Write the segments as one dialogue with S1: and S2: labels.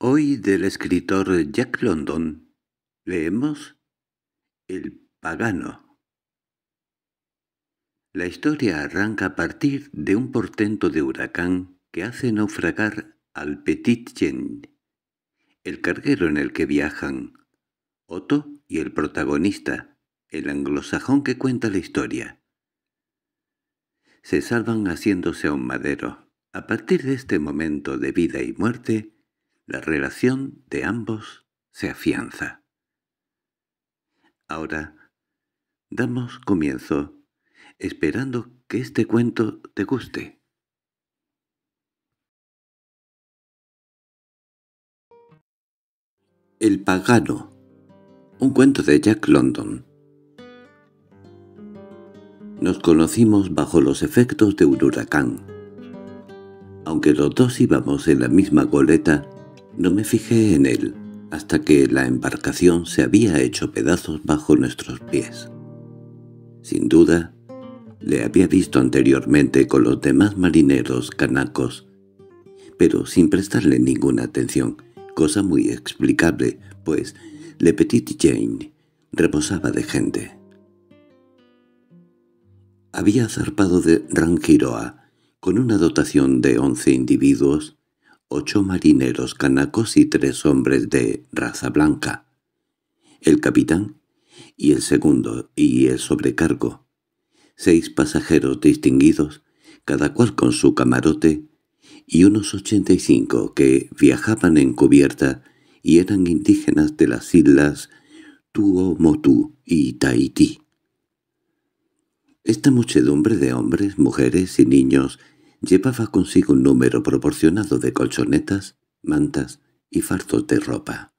S1: Hoy del escritor Jack London leemos El pagano. La historia arranca a partir de un portento de huracán que hace naufragar al Petit Gen, el carguero en el que viajan, Otto y el protagonista, el anglosajón que cuenta la historia. Se salvan haciéndose a un madero. A partir de este momento de vida y muerte, la relación de ambos se afianza. Ahora, damos comienzo, esperando que este cuento te guste. El pagano Un cuento de Jack London Nos conocimos bajo los efectos de un huracán. Aunque los dos íbamos en la misma goleta, no me fijé en él hasta que la embarcación se había hecho pedazos bajo nuestros pies. Sin duda, le había visto anteriormente con los demás marineros canacos, pero sin prestarle ninguna atención, cosa muy explicable, pues Le Petit Jane reposaba de gente. Había zarpado de Rangiroa con una dotación de once individuos ocho marineros canacos y tres hombres de raza blanca, el capitán y el segundo y el sobrecargo, seis pasajeros distinguidos, cada cual con su camarote, y unos ochenta y cinco que viajaban en cubierta y eran indígenas de las islas Tuomotu y Tahití. Esta muchedumbre de hombres, mujeres y niños Llevaba consigo un número proporcionado de colchonetas, mantas y fardos de ropa.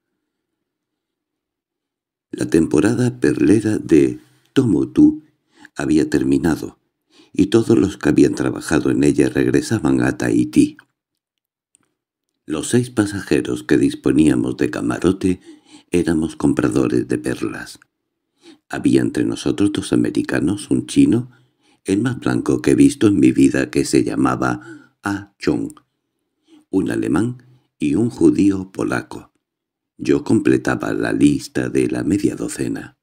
S1: La temporada perlera de tú había terminado, y todos los que habían trabajado en ella regresaban a Tahití. Los seis pasajeros que disponíamos de camarote éramos compradores de perlas. Había entre nosotros dos americanos, un chino, el más blanco que he visto en mi vida que se llamaba A. Ah Chung, un alemán y un judío polaco. Yo completaba la lista de la media docena.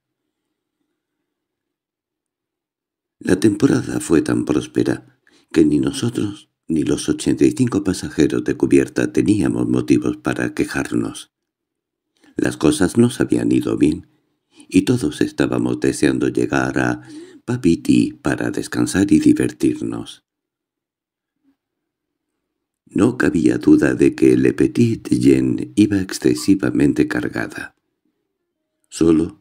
S1: La temporada fue tan próspera que ni nosotros ni los 85 pasajeros de cubierta teníamos motivos para quejarnos. Las cosas nos habían ido bien, y todos estábamos deseando llegar a Papiti para descansar y divertirnos. No cabía duda de que Le Petit Jean iba excesivamente cargada. Solo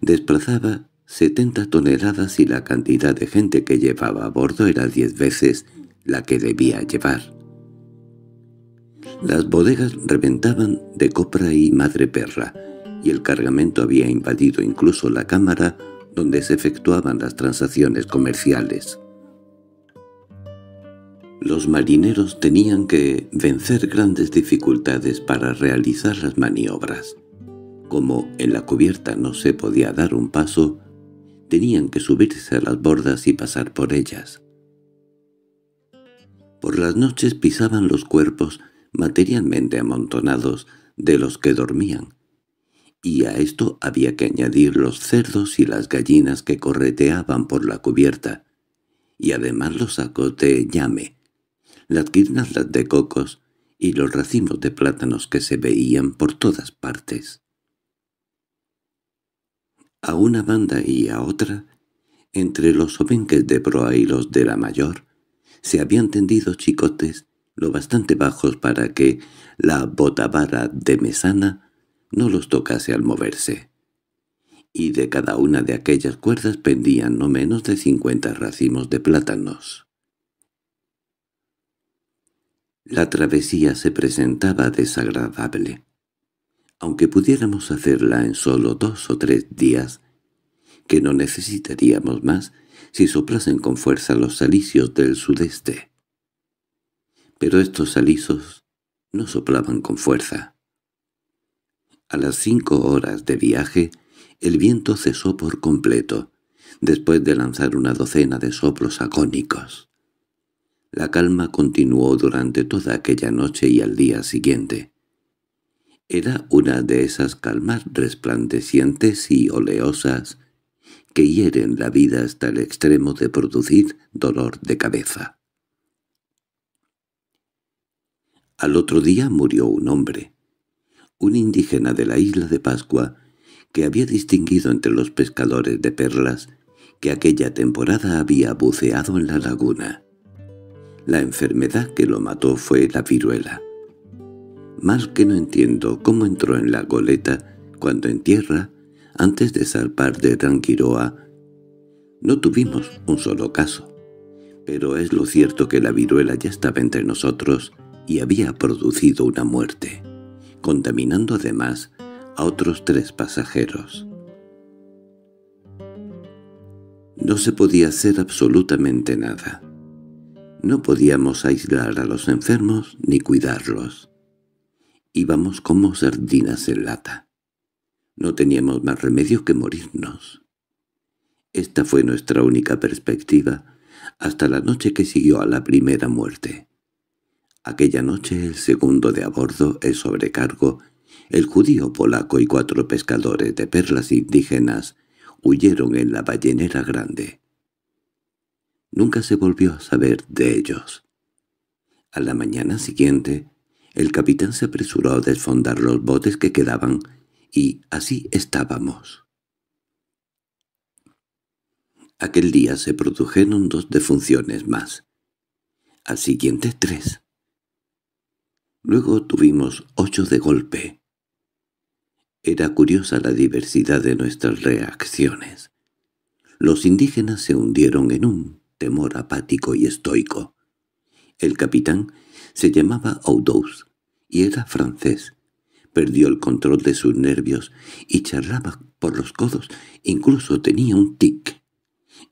S1: desplazaba 70 toneladas y la cantidad de gente que llevaba a bordo era diez veces la que debía llevar. Las bodegas reventaban de copra y perra, y el cargamento había invadido incluso la cámara donde se efectuaban las transacciones comerciales. Los marineros tenían que vencer grandes dificultades para realizar las maniobras. Como en la cubierta no se podía dar un paso, tenían que subirse a las bordas y pasar por ellas. Por las noches pisaban los cuerpos materialmente amontonados de los que dormían, y a esto había que añadir los cerdos y las gallinas que correteaban por la cubierta, y además los sacos de llame, las guirnaldas de cocos y los racimos de plátanos que se veían por todas partes. A una banda y a otra, entre los obenques de proa y los de la mayor, se habían tendido chicotes lo bastante bajos para que la botavara de mesana no los tocase al moverse. Y de cada una de aquellas cuerdas pendían no menos de cincuenta racimos de plátanos. La travesía se presentaba desagradable. Aunque pudiéramos hacerla en solo dos o tres días, que no necesitaríamos más si soplasen con fuerza los alisios del sudeste. Pero estos alisos no soplaban con fuerza. A las cinco horas de viaje, el viento cesó por completo, después de lanzar una docena de soplos agónicos. La calma continuó durante toda aquella noche y al día siguiente. Era una de esas calmas resplandecientes y oleosas que hieren la vida hasta el extremo de producir dolor de cabeza. Al otro día murió un hombre un indígena de la isla de Pascua, que había distinguido entre los pescadores de perlas que aquella temporada había buceado en la laguna. La enfermedad que lo mató fue la viruela. Más que no entiendo cómo entró en la goleta cuando en tierra, antes de zarpar de Rangiroa. no tuvimos un solo caso. Pero es lo cierto que la viruela ya estaba entre nosotros y había producido una muerte contaminando además a otros tres pasajeros. No se podía hacer absolutamente nada. No podíamos aislar a los enfermos ni cuidarlos. Íbamos como sardinas en lata. No teníamos más remedio que morirnos. Esta fue nuestra única perspectiva hasta la noche que siguió a la primera muerte. Aquella noche el segundo de a bordo, el sobrecargo, el judío polaco y cuatro pescadores de perlas indígenas huyeron en la ballenera grande. Nunca se volvió a saber de ellos. A la mañana siguiente, el capitán se apresuró a desfondar los botes que quedaban, y así estábamos. Aquel día se produjeron dos defunciones más. Al siguiente tres. Luego tuvimos ocho de golpe. Era curiosa la diversidad de nuestras reacciones. Los indígenas se hundieron en un temor apático y estoico. El capitán se llamaba audoux y era francés. Perdió el control de sus nervios y charlaba por los codos, incluso tenía un tic.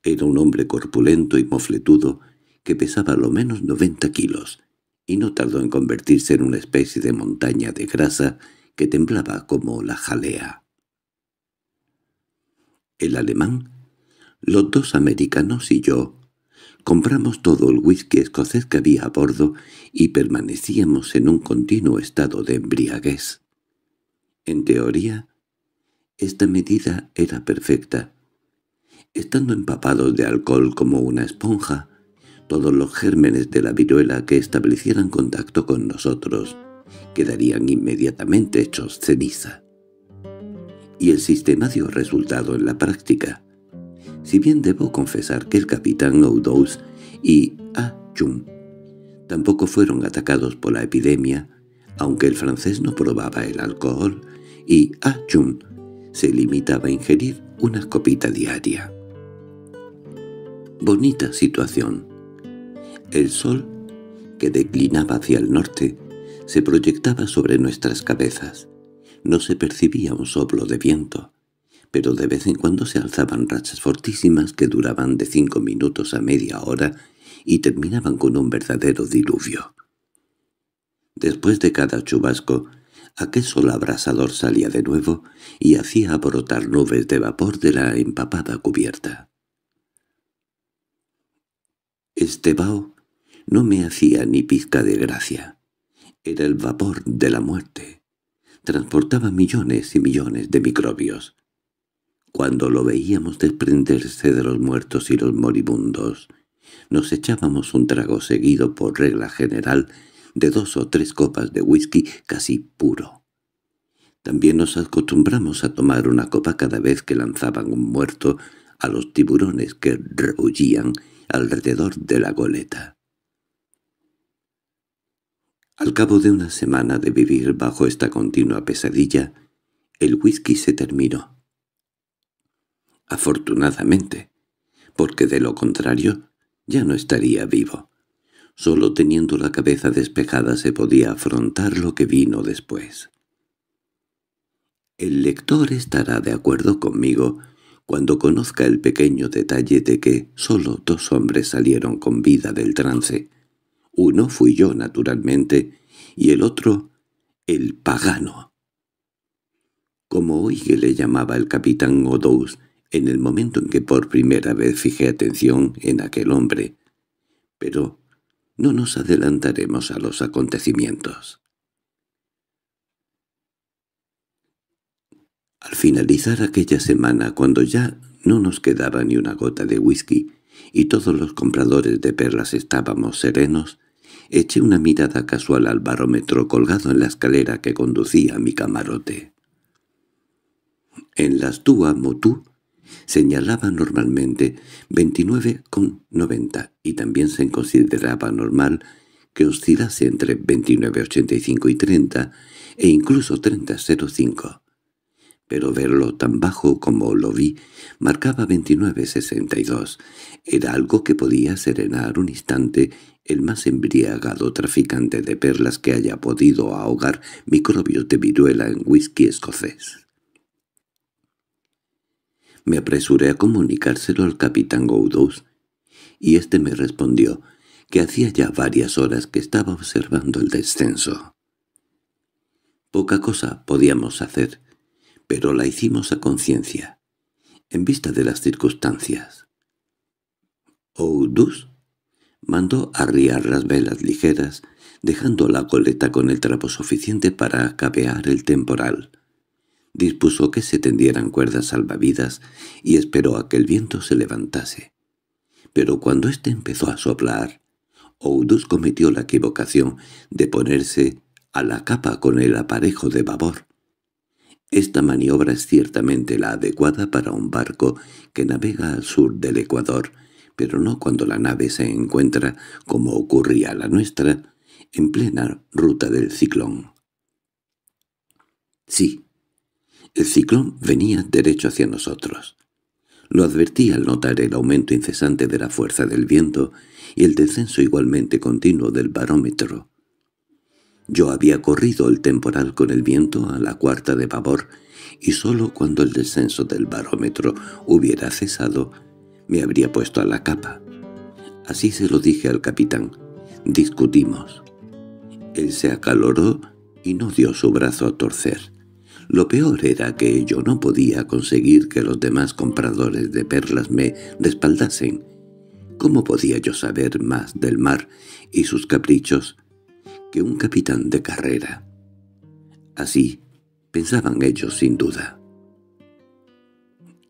S1: Era un hombre corpulento y mofletudo que pesaba lo menos 90 kilos y no tardó en convertirse en una especie de montaña de grasa que temblaba como la jalea. El alemán, los dos americanos y yo compramos todo el whisky escocés que había a bordo y permanecíamos en un continuo estado de embriaguez. En teoría, esta medida era perfecta. Estando empapados de alcohol como una esponja, todos los gérmenes de la viruela que establecieran contacto con nosotros quedarían inmediatamente hechos ceniza. Y el sistema dio resultado en la práctica. Si bien debo confesar que el capitán O'Dowse y A. Ah Chum tampoco fueron atacados por la epidemia, aunque el francés no probaba el alcohol, y A. Ah Chum se limitaba a ingerir una copita diaria. Bonita situación. El sol, que declinaba hacia el norte, se proyectaba sobre nuestras cabezas. No se percibía un soplo de viento, pero de vez en cuando se alzaban rachas fortísimas que duraban de cinco minutos a media hora y terminaban con un verdadero diluvio. Después de cada chubasco, aquel sol abrasador salía de nuevo y hacía brotar nubes de vapor de la empapada cubierta. Estebao no me hacía ni pizca de gracia. Era el vapor de la muerte. Transportaba millones y millones de microbios. Cuando lo veíamos desprenderse de los muertos y los moribundos, nos echábamos un trago seguido por regla general de dos o tres copas de whisky casi puro. También nos acostumbramos a tomar una copa cada vez que lanzaban un muerto a los tiburones que rebullían alrededor de la goleta. Al cabo de una semana de vivir bajo esta continua pesadilla, el whisky se terminó. Afortunadamente, porque de lo contrario ya no estaría vivo. Solo teniendo la cabeza despejada se podía afrontar lo que vino después. El lector estará de acuerdo conmigo cuando conozca el pequeño detalle de que solo dos hombres salieron con vida del trance, uno fui yo, naturalmente, y el otro, el pagano. Como hoy que le llamaba el capitán Odoz en el momento en que por primera vez fijé atención en aquel hombre. Pero no nos adelantaremos a los acontecimientos. Al finalizar aquella semana, cuando ya no nos quedaba ni una gota de whisky, y todos los compradores de perlas estábamos serenos, eché una mirada casual al barómetro colgado en la escalera que conducía a mi camarote. En las Dua Motu señalaba normalmente 29,90 y también se consideraba normal que oscilase entre 29,85 y 30 e incluso 30,05 pero verlo tan bajo como lo vi marcaba 29.62. Era algo que podía serenar un instante el más embriagado traficante de perlas que haya podido ahogar microbios de viruela en whisky escocés. Me apresuré a comunicárselo al capitán Goudos y éste me respondió que hacía ya varias horas que estaba observando el descenso. Poca cosa podíamos hacer, pero la hicimos a conciencia, en vista de las circunstancias. Oudus mandó arriar las velas ligeras, dejando la coleta con el trapo suficiente para acabear el temporal. Dispuso que se tendieran cuerdas salvavidas y esperó a que el viento se levantase. Pero cuando éste empezó a soplar, Oudus cometió la equivocación de ponerse a la capa con el aparejo de babor, esta maniobra es ciertamente la adecuada para un barco que navega al sur del Ecuador, pero no cuando la nave se encuentra, como ocurría la nuestra, en plena ruta del ciclón. Sí, el ciclón venía derecho hacia nosotros. Lo advertí al notar el aumento incesante de la fuerza del viento y el descenso igualmente continuo del barómetro. Yo había corrido el temporal con el viento a la cuarta de pavor y solo cuando el descenso del barómetro hubiera cesado, me habría puesto a la capa. Así se lo dije al capitán. Discutimos. Él se acaloró y no dio su brazo a torcer. Lo peor era que yo no podía conseguir que los demás compradores de perlas me respaldasen. ¿Cómo podía yo saber más del mar y sus caprichos que un capitán de carrera. Así pensaban ellos sin duda.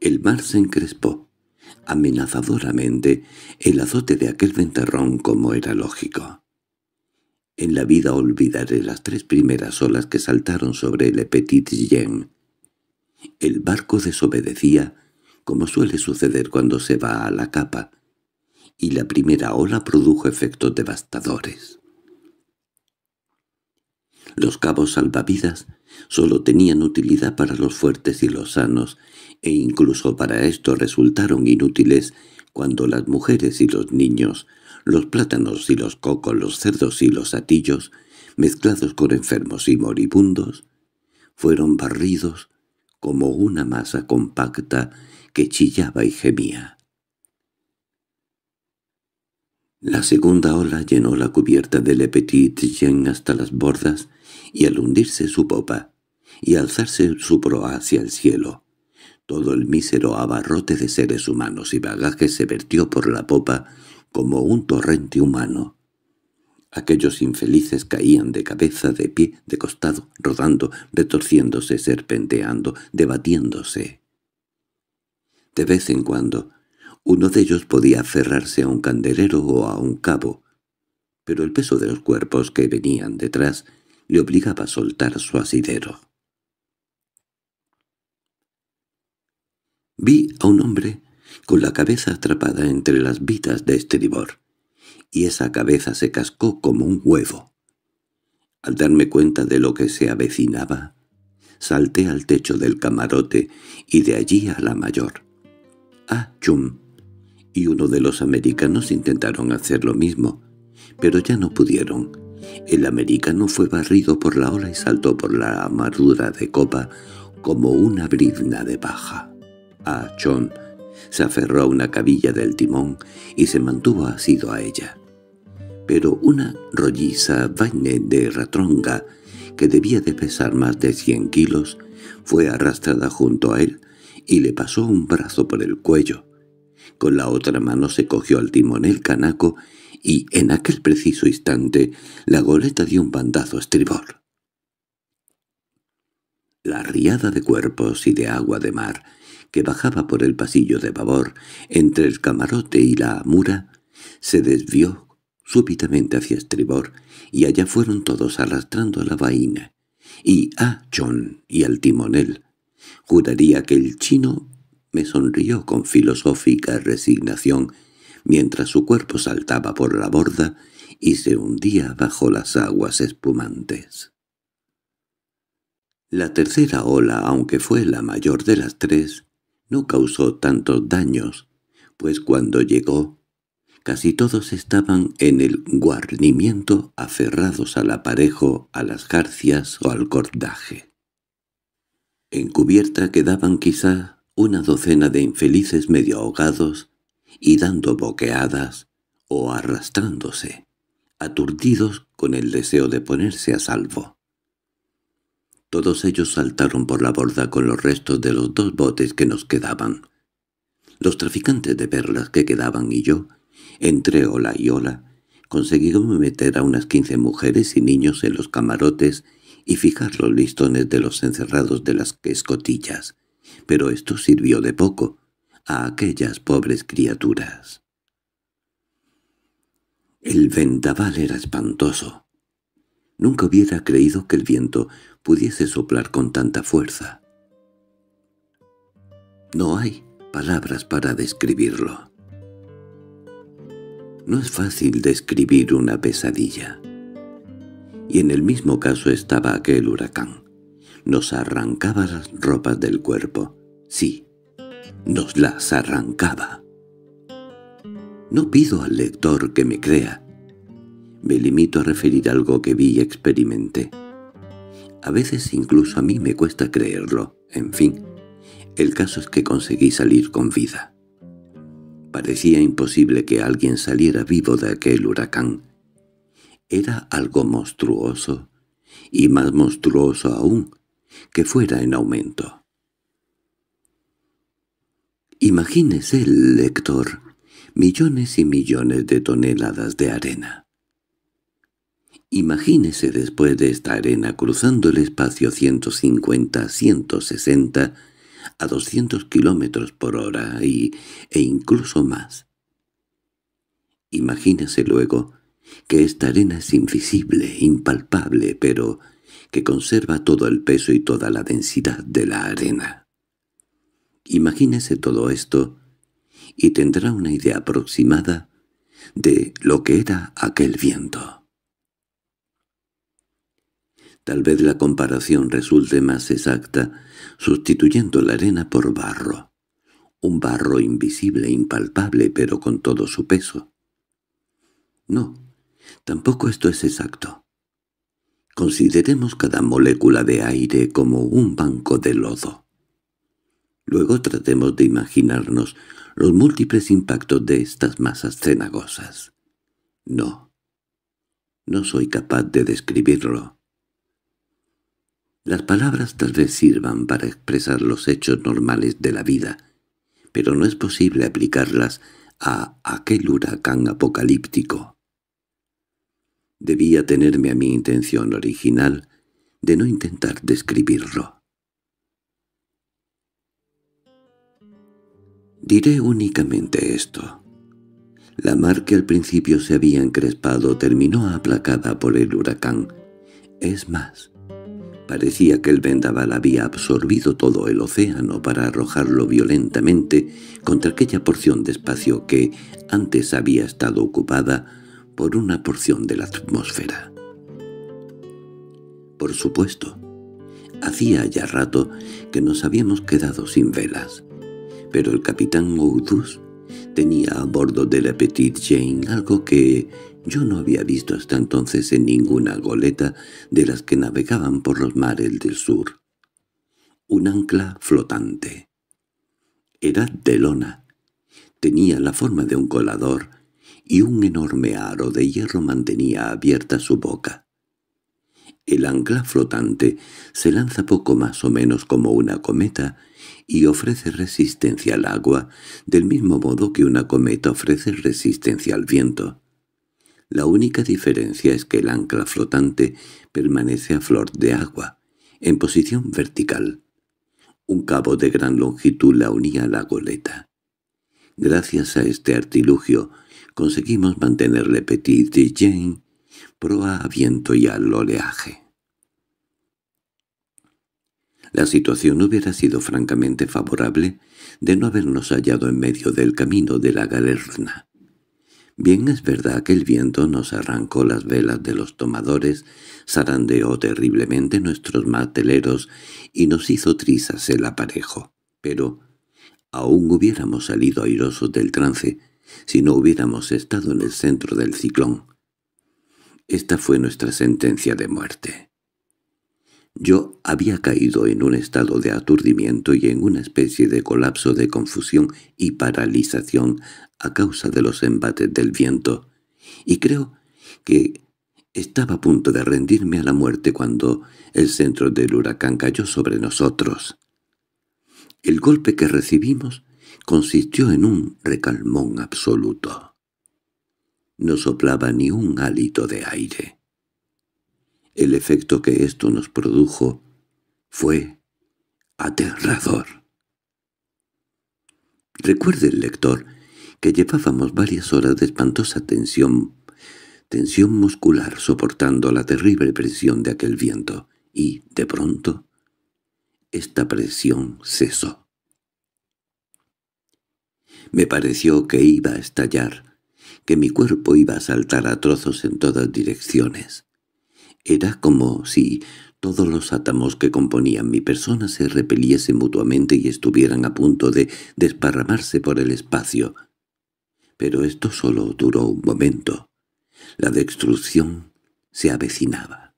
S1: El mar se encrespó, amenazadoramente, el azote de aquel ventarrón como era lógico. En la vida olvidaré las tres primeras olas que saltaron sobre el Petit Jean. El barco desobedecía, como suele suceder cuando se va a la capa, y la primera ola produjo efectos devastadores. Los cabos salvavidas solo tenían utilidad para los fuertes y los sanos, e incluso para esto resultaron inútiles cuando las mujeres y los niños, los plátanos y los cocos, los cerdos y los atillos, mezclados con enfermos y moribundos, fueron barridos como una masa compacta que chillaba y gemía. La segunda ola llenó la cubierta del Petit hasta las bordas y al hundirse su popa, y alzarse su proa hacia el cielo. Todo el mísero abarrote de seres humanos y bagajes se vertió por la popa como un torrente humano. Aquellos infelices caían de cabeza, de pie, de costado, rodando, retorciéndose, serpenteando, debatiéndose. De vez en cuando, uno de ellos podía aferrarse a un candelero o a un cabo, pero el peso de los cuerpos que venían detrás le obligaba a soltar su asidero. Vi a un hombre con la cabeza atrapada entre las vidas de estribor, y esa cabeza se cascó como un huevo. Al darme cuenta de lo que se avecinaba, salté al techo del camarote y de allí a la mayor. Ah, Chum, y uno de los americanos intentaron hacer lo mismo, pero ya no pudieron. El americano fue barrido por la ola y saltó por la amarrura de copa como una brizna de paja. Achón se aferró a una cabilla del timón y se mantuvo asido a ella. Pero una rolliza vaina de ratronga, que debía de pesar más de cien kilos, fue arrastrada junto a él y le pasó un brazo por el cuello. Con la otra mano se cogió al timón el canaco y en aquel preciso instante la goleta dio un bandazo a estribor. La riada de cuerpos y de agua de mar que bajaba por el pasillo de babor entre el camarote y la mura se desvió súbitamente hacia estribor y allá fueron todos arrastrando a la vaina y a John y al timonel. Juraría que el chino me sonrió con filosófica resignación mientras su cuerpo saltaba por la borda y se hundía bajo las aguas espumantes. La tercera ola, aunque fue la mayor de las tres, no causó tantos daños, pues cuando llegó, casi todos estaban en el guarnimiento aferrados al aparejo, a las jarcias o al cordaje. En cubierta quedaban quizá una docena de infelices medio ahogados y dando boqueadas o arrastrándose, aturdidos con el deseo de ponerse a salvo. Todos ellos saltaron por la borda con los restos de los dos botes que nos quedaban. Los traficantes de perlas que quedaban y yo, entre ola y ola, conseguimos meter a unas quince mujeres y niños en los camarotes y fijar los listones de los encerrados de las escotillas. Pero esto sirvió de poco, a aquellas pobres criaturas. El vendaval era espantoso. Nunca hubiera creído que el viento pudiese soplar con tanta fuerza. No hay palabras para describirlo. No es fácil describir una pesadilla. Y en el mismo caso estaba aquel huracán. Nos arrancaba las ropas del cuerpo. Sí, nos las arrancaba. No pido al lector que me crea. Me limito a referir algo que vi y experimenté. A veces incluso a mí me cuesta creerlo. En fin, el caso es que conseguí salir con vida. Parecía imposible que alguien saliera vivo de aquel huracán. Era algo monstruoso, y más monstruoso aún, que fuera en aumento. Imagínese el lector, millones y millones de toneladas de arena. Imagínese después de esta arena cruzando el espacio 150, 160 a 200 kilómetros por hora e incluso más. Imagínese luego que esta arena es invisible, impalpable, pero que conserva todo el peso y toda la densidad de la arena. Imagínese todo esto y tendrá una idea aproximada de lo que era aquel viento. Tal vez la comparación resulte más exacta sustituyendo la arena por barro, un barro invisible impalpable pero con todo su peso. No, tampoco esto es exacto. Consideremos cada molécula de aire como un banco de lodo. Luego tratemos de imaginarnos los múltiples impactos de estas masas cenagosas. No, no soy capaz de describirlo. Las palabras tal vez sirvan para expresar los hechos normales de la vida, pero no es posible aplicarlas a aquel huracán apocalíptico. Debía tenerme a mi intención original de no intentar describirlo. Diré únicamente esto. La mar que al principio se había encrespado terminó aplacada por el huracán. Es más, parecía que el vendaval había absorbido todo el océano para arrojarlo violentamente contra aquella porción de espacio que antes había estado ocupada por una porción de la atmósfera. Por supuesto, hacía ya rato que nos habíamos quedado sin velas pero el capitán Oudus tenía a bordo de la Petite Jane algo que yo no había visto hasta entonces en ninguna goleta de las que navegaban por los mares del sur. Un ancla flotante. Era de lona. Tenía la forma de un colador y un enorme aro de hierro mantenía abierta su boca. El ancla flotante se lanza poco más o menos como una cometa y ofrece resistencia al agua, del mismo modo que una cometa ofrece resistencia al viento. La única diferencia es que el ancla flotante permanece a flor de agua, en posición vertical. Un cabo de gran longitud la unía a la goleta. Gracias a este artilugio conseguimos mantenerle Petit y Jane proa a viento y al oleaje. La situación hubiera sido francamente favorable de no habernos hallado en medio del camino de la galerna. Bien es verdad que el viento nos arrancó las velas de los tomadores, zarandeó terriblemente nuestros marteleros y nos hizo trizas el aparejo, pero aún hubiéramos salido airosos del trance si no hubiéramos estado en el centro del ciclón. Esta fue nuestra sentencia de muerte. Yo había caído en un estado de aturdimiento y en una especie de colapso de confusión y paralización a causa de los embates del viento, y creo que estaba a punto de rendirme a la muerte cuando el centro del huracán cayó sobre nosotros. El golpe que recibimos consistió en un recalmón absoluto no soplaba ni un hálito de aire. El efecto que esto nos produjo fue aterrador. Recuerde el lector que llevábamos varias horas de espantosa tensión, tensión muscular soportando la terrible presión de aquel viento, y, de pronto, esta presión cesó. Me pareció que iba a estallar, que mi cuerpo iba a saltar a trozos en todas direcciones. Era como si todos los átomos que componían mi persona se repeliesen mutuamente y estuvieran a punto de desparramarse por el espacio. Pero esto solo duró un momento. La destrucción se avecinaba.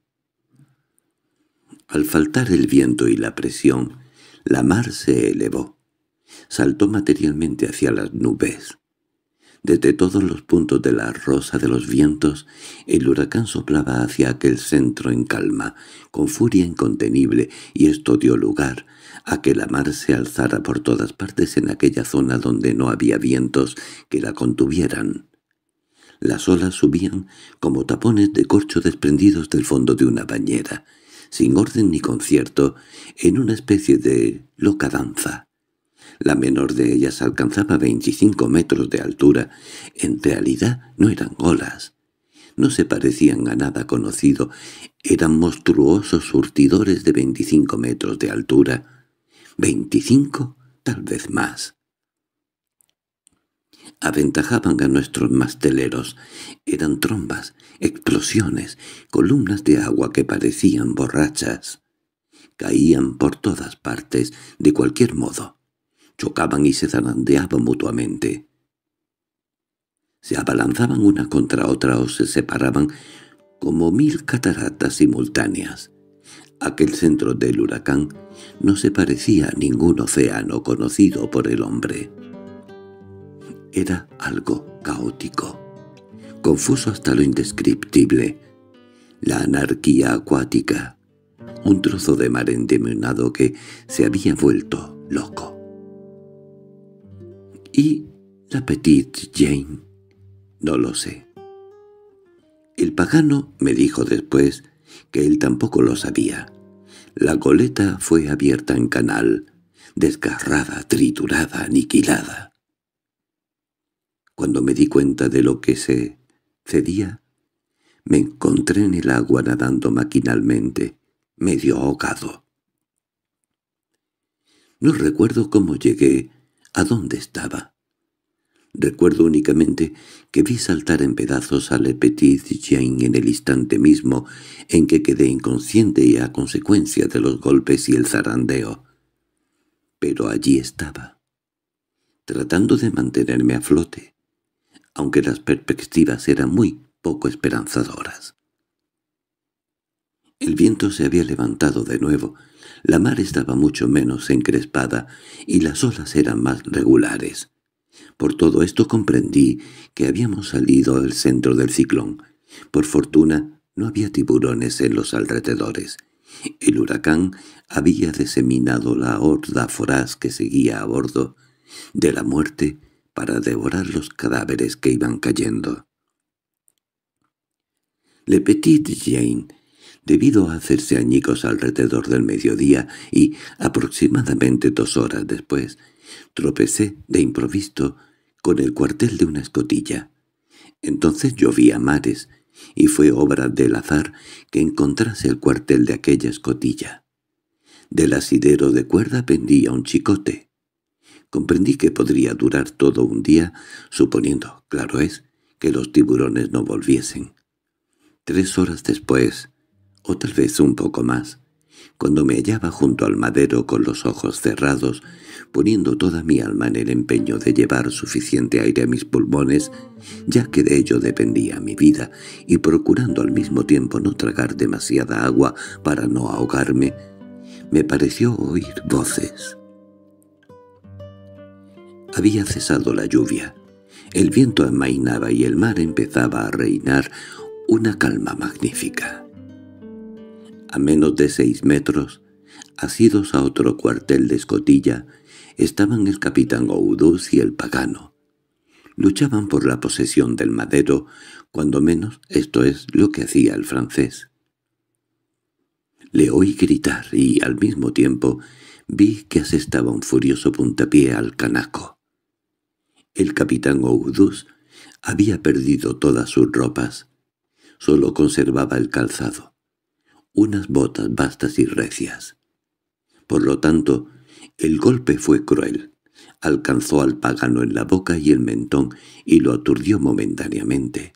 S1: Al faltar el viento y la presión, la mar se elevó. Saltó materialmente hacia las nubes. Desde todos los puntos de la rosa de los vientos, el huracán soplaba hacia aquel centro en calma, con furia incontenible, y esto dio lugar a que la mar se alzara por todas partes en aquella zona donde no había vientos que la contuvieran. Las olas subían como tapones de corcho desprendidos del fondo de una bañera, sin orden ni concierto, en una especie de loca danza. La menor de ellas alcanzaba 25 metros de altura. En realidad no eran olas. No se parecían a nada conocido. Eran monstruosos surtidores de 25 metros de altura. 25, tal vez más. Aventajaban a nuestros masteleros. Eran trombas, explosiones, columnas de agua que parecían borrachas. Caían por todas partes, de cualquier modo chocaban y se zarandeaban mutuamente. Se abalanzaban una contra otra o se separaban como mil cataratas simultáneas. Aquel centro del huracán no se parecía a ningún océano conocido por el hombre. Era algo caótico, confuso hasta lo indescriptible, la anarquía acuática, un trozo de mar endemoniado que se había vuelto loco y la Petite Jane. No lo sé. El pagano me dijo después que él tampoco lo sabía. La goleta fue abierta en canal, desgarrada, triturada, aniquilada. Cuando me di cuenta de lo que se cedía, me encontré en el agua nadando maquinalmente, medio ahogado. No recuerdo cómo llegué a dónde estaba. Recuerdo únicamente que vi saltar en pedazos a Le Petit Jean en el instante mismo en que quedé inconsciente y a consecuencia de los golpes y el zarandeo. Pero allí estaba, tratando de mantenerme a flote, aunque las perspectivas eran muy poco esperanzadoras. El viento se había levantado de nuevo, la mar estaba mucho menos encrespada y las olas eran más regulares. Por todo esto comprendí que habíamos salido al centro del ciclón. Por fortuna no había tiburones en los alrededores. El huracán había diseminado la horda foraz que seguía a bordo de la muerte para devorar los cadáveres que iban cayendo. Le Petit Jane debido a hacerse añicos alrededor del mediodía y, aproximadamente dos horas después, tropecé de improviso con el cuartel de una escotilla. Entonces llovía mares, y fue obra del azar que encontrase el cuartel de aquella escotilla. Del asidero de cuerda pendía un chicote. Comprendí que podría durar todo un día, suponiendo, claro es, que los tiburones no volviesen. Tres horas después, o tal vez un poco más, cuando me hallaba junto al madero con los ojos cerrados, poniendo toda mi alma en el empeño de llevar suficiente aire a mis pulmones, ya que de ello dependía mi vida, y procurando al mismo tiempo no tragar demasiada agua para no ahogarme, me pareció oír voces. Había cesado la lluvia. El viento amainaba y el mar empezaba a reinar una calma magnífica a menos de seis metros, asidos a otro cuartel de escotilla, estaban el capitán Oudus y el pagano. Luchaban por la posesión del madero, cuando menos esto es lo que hacía el francés. Le oí gritar y, al mismo tiempo, vi que asestaba un furioso puntapié al canaco. El capitán Oudus había perdido todas sus ropas. Solo conservaba el calzado unas botas vastas y recias. Por lo tanto, el golpe fue cruel. Alcanzó al pagano en la boca y el mentón y lo aturdió momentáneamente.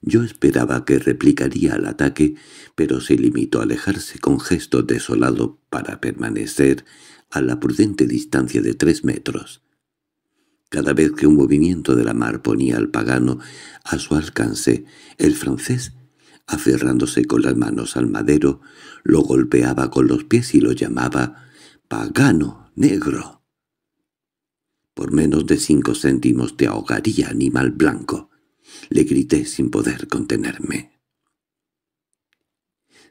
S1: Yo esperaba que replicaría al ataque, pero se limitó a alejarse con gesto desolado para permanecer a la prudente distancia de tres metros. Cada vez que un movimiento de la mar ponía al pagano a su alcance, el francés aferrándose con las manos al madero, lo golpeaba con los pies y lo llamaba «pagano negro». «Por menos de cinco céntimos te ahogaría, animal blanco», le grité sin poder contenerme.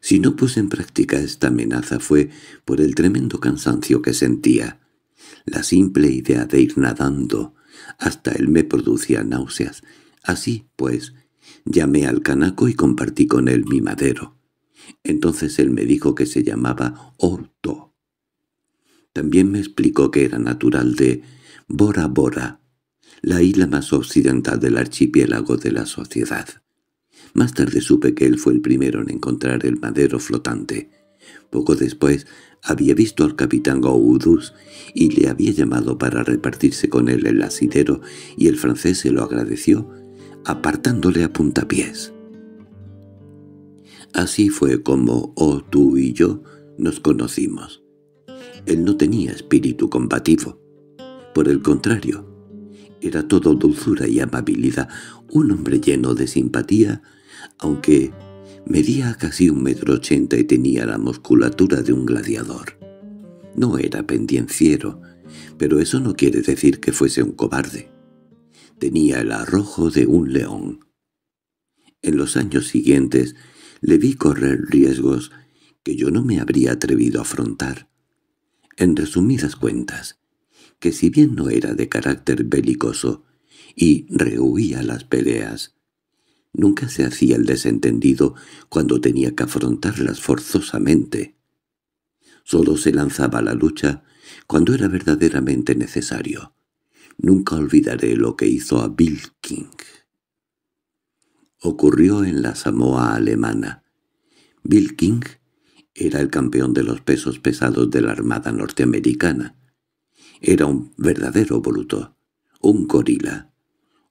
S1: Si no puse en práctica esta amenaza fue por el tremendo cansancio que sentía. La simple idea de ir nadando hasta él me producía náuseas. Así, pues, Llamé al canaco y compartí con él mi madero. Entonces él me dijo que se llamaba Orto. También me explicó que era natural de Bora Bora, la isla más occidental del archipiélago de la sociedad. Más tarde supe que él fue el primero en encontrar el madero flotante. Poco después había visto al capitán Goudus y le había llamado para repartirse con él el asidero y el francés se lo agradeció apartándole a puntapiés. Así fue como, oh tú y yo, nos conocimos. Él no tenía espíritu combativo. Por el contrario, era todo dulzura y amabilidad, un hombre lleno de simpatía, aunque medía casi un metro ochenta y tenía la musculatura de un gladiador. No era pendenciero, pero eso no quiere decir que fuese un cobarde tenía el arrojo de un león. En los años siguientes le vi correr riesgos que yo no me habría atrevido a afrontar. En resumidas cuentas, que si bien no era de carácter belicoso y rehuía las peleas, nunca se hacía el desentendido cuando tenía que afrontarlas forzosamente. Solo se lanzaba a la lucha cuando era verdaderamente necesario. Nunca olvidaré lo que hizo a Bill King. Ocurrió en la Samoa alemana. Bill King era el campeón de los pesos pesados de la Armada norteamericana. Era un verdadero bruto, un gorila,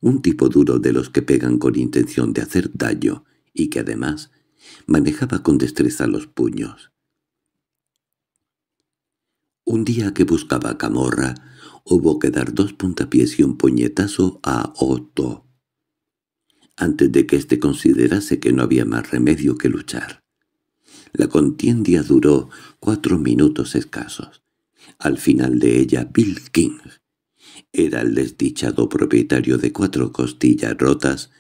S1: un tipo duro de los que pegan con intención de hacer daño y que además manejaba con destreza los puños. Un día que buscaba camorra, hubo que dar dos puntapiés y un puñetazo a Otto, antes de que éste considerase que no había más remedio que luchar. La contienda duró cuatro minutos escasos. Al final de ella, Bill King era el desdichado propietario de cuatro costillas rotas,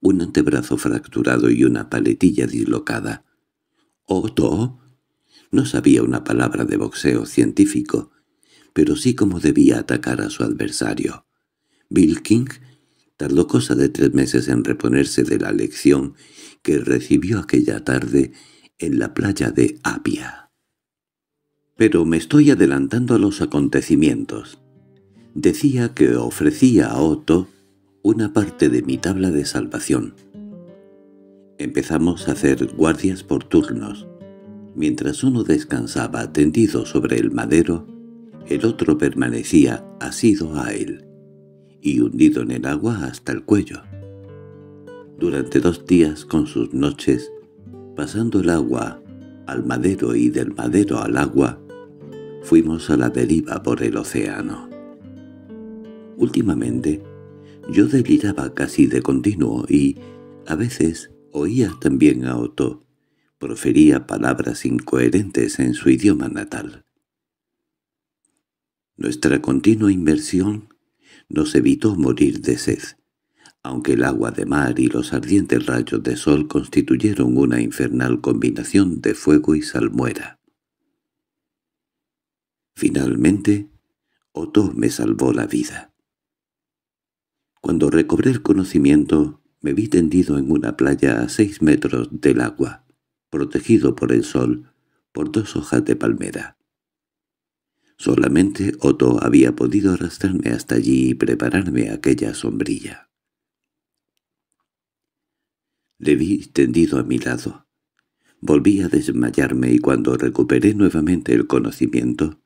S1: un antebrazo fracturado y una paletilla dislocada. «¿Otto?» No sabía una palabra de boxeo científico, pero sí como debía atacar a su adversario. Bill King tardó cosa de tres meses en reponerse de la lección que recibió aquella tarde en la playa de Apia. Pero me estoy adelantando a los acontecimientos. Decía que ofrecía a Otto una parte de mi tabla de salvación. Empezamos a hacer guardias por turnos. Mientras uno descansaba tendido sobre el madero, el otro permanecía asido a él y hundido en el agua hasta el cuello. Durante dos días con sus noches, pasando el agua al madero y del madero al agua, fuimos a la deriva por el océano. Últimamente, yo deliraba casi de continuo y, a veces, oía también a Otto. Profería palabras incoherentes en su idioma natal. Nuestra continua inversión nos evitó morir de sed, aunque el agua de mar y los ardientes rayos de sol constituyeron una infernal combinación de fuego y salmuera. Finalmente, Otto me salvó la vida. Cuando recobré el conocimiento, me vi tendido en una playa a seis metros del agua, protegido por el sol, por dos hojas de palmera. Solamente Otto había podido arrastrarme hasta allí y prepararme aquella sombrilla. Le vi tendido a mi lado. Volví a desmayarme y cuando recuperé nuevamente el conocimiento,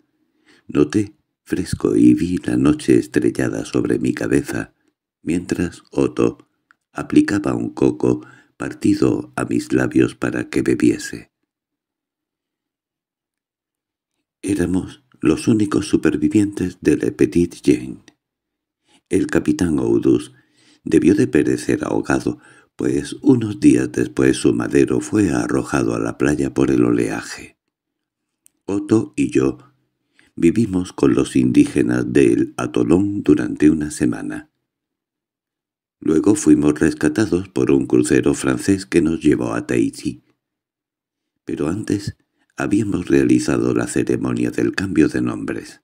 S1: noté fresco y vi la noche estrellada sobre mi cabeza, mientras Otto aplicaba un coco partido a mis labios para que bebiese. Éramos los únicos supervivientes de Le Petit Jean. El capitán Oudus debió de perecer ahogado, pues unos días después su madero fue arrojado a la playa por el oleaje. Otto y yo vivimos con los indígenas del atolón durante una semana. Luego fuimos rescatados por un crucero francés que nos llevó a Tahiti. Pero antes habíamos realizado la ceremonia del cambio de nombres.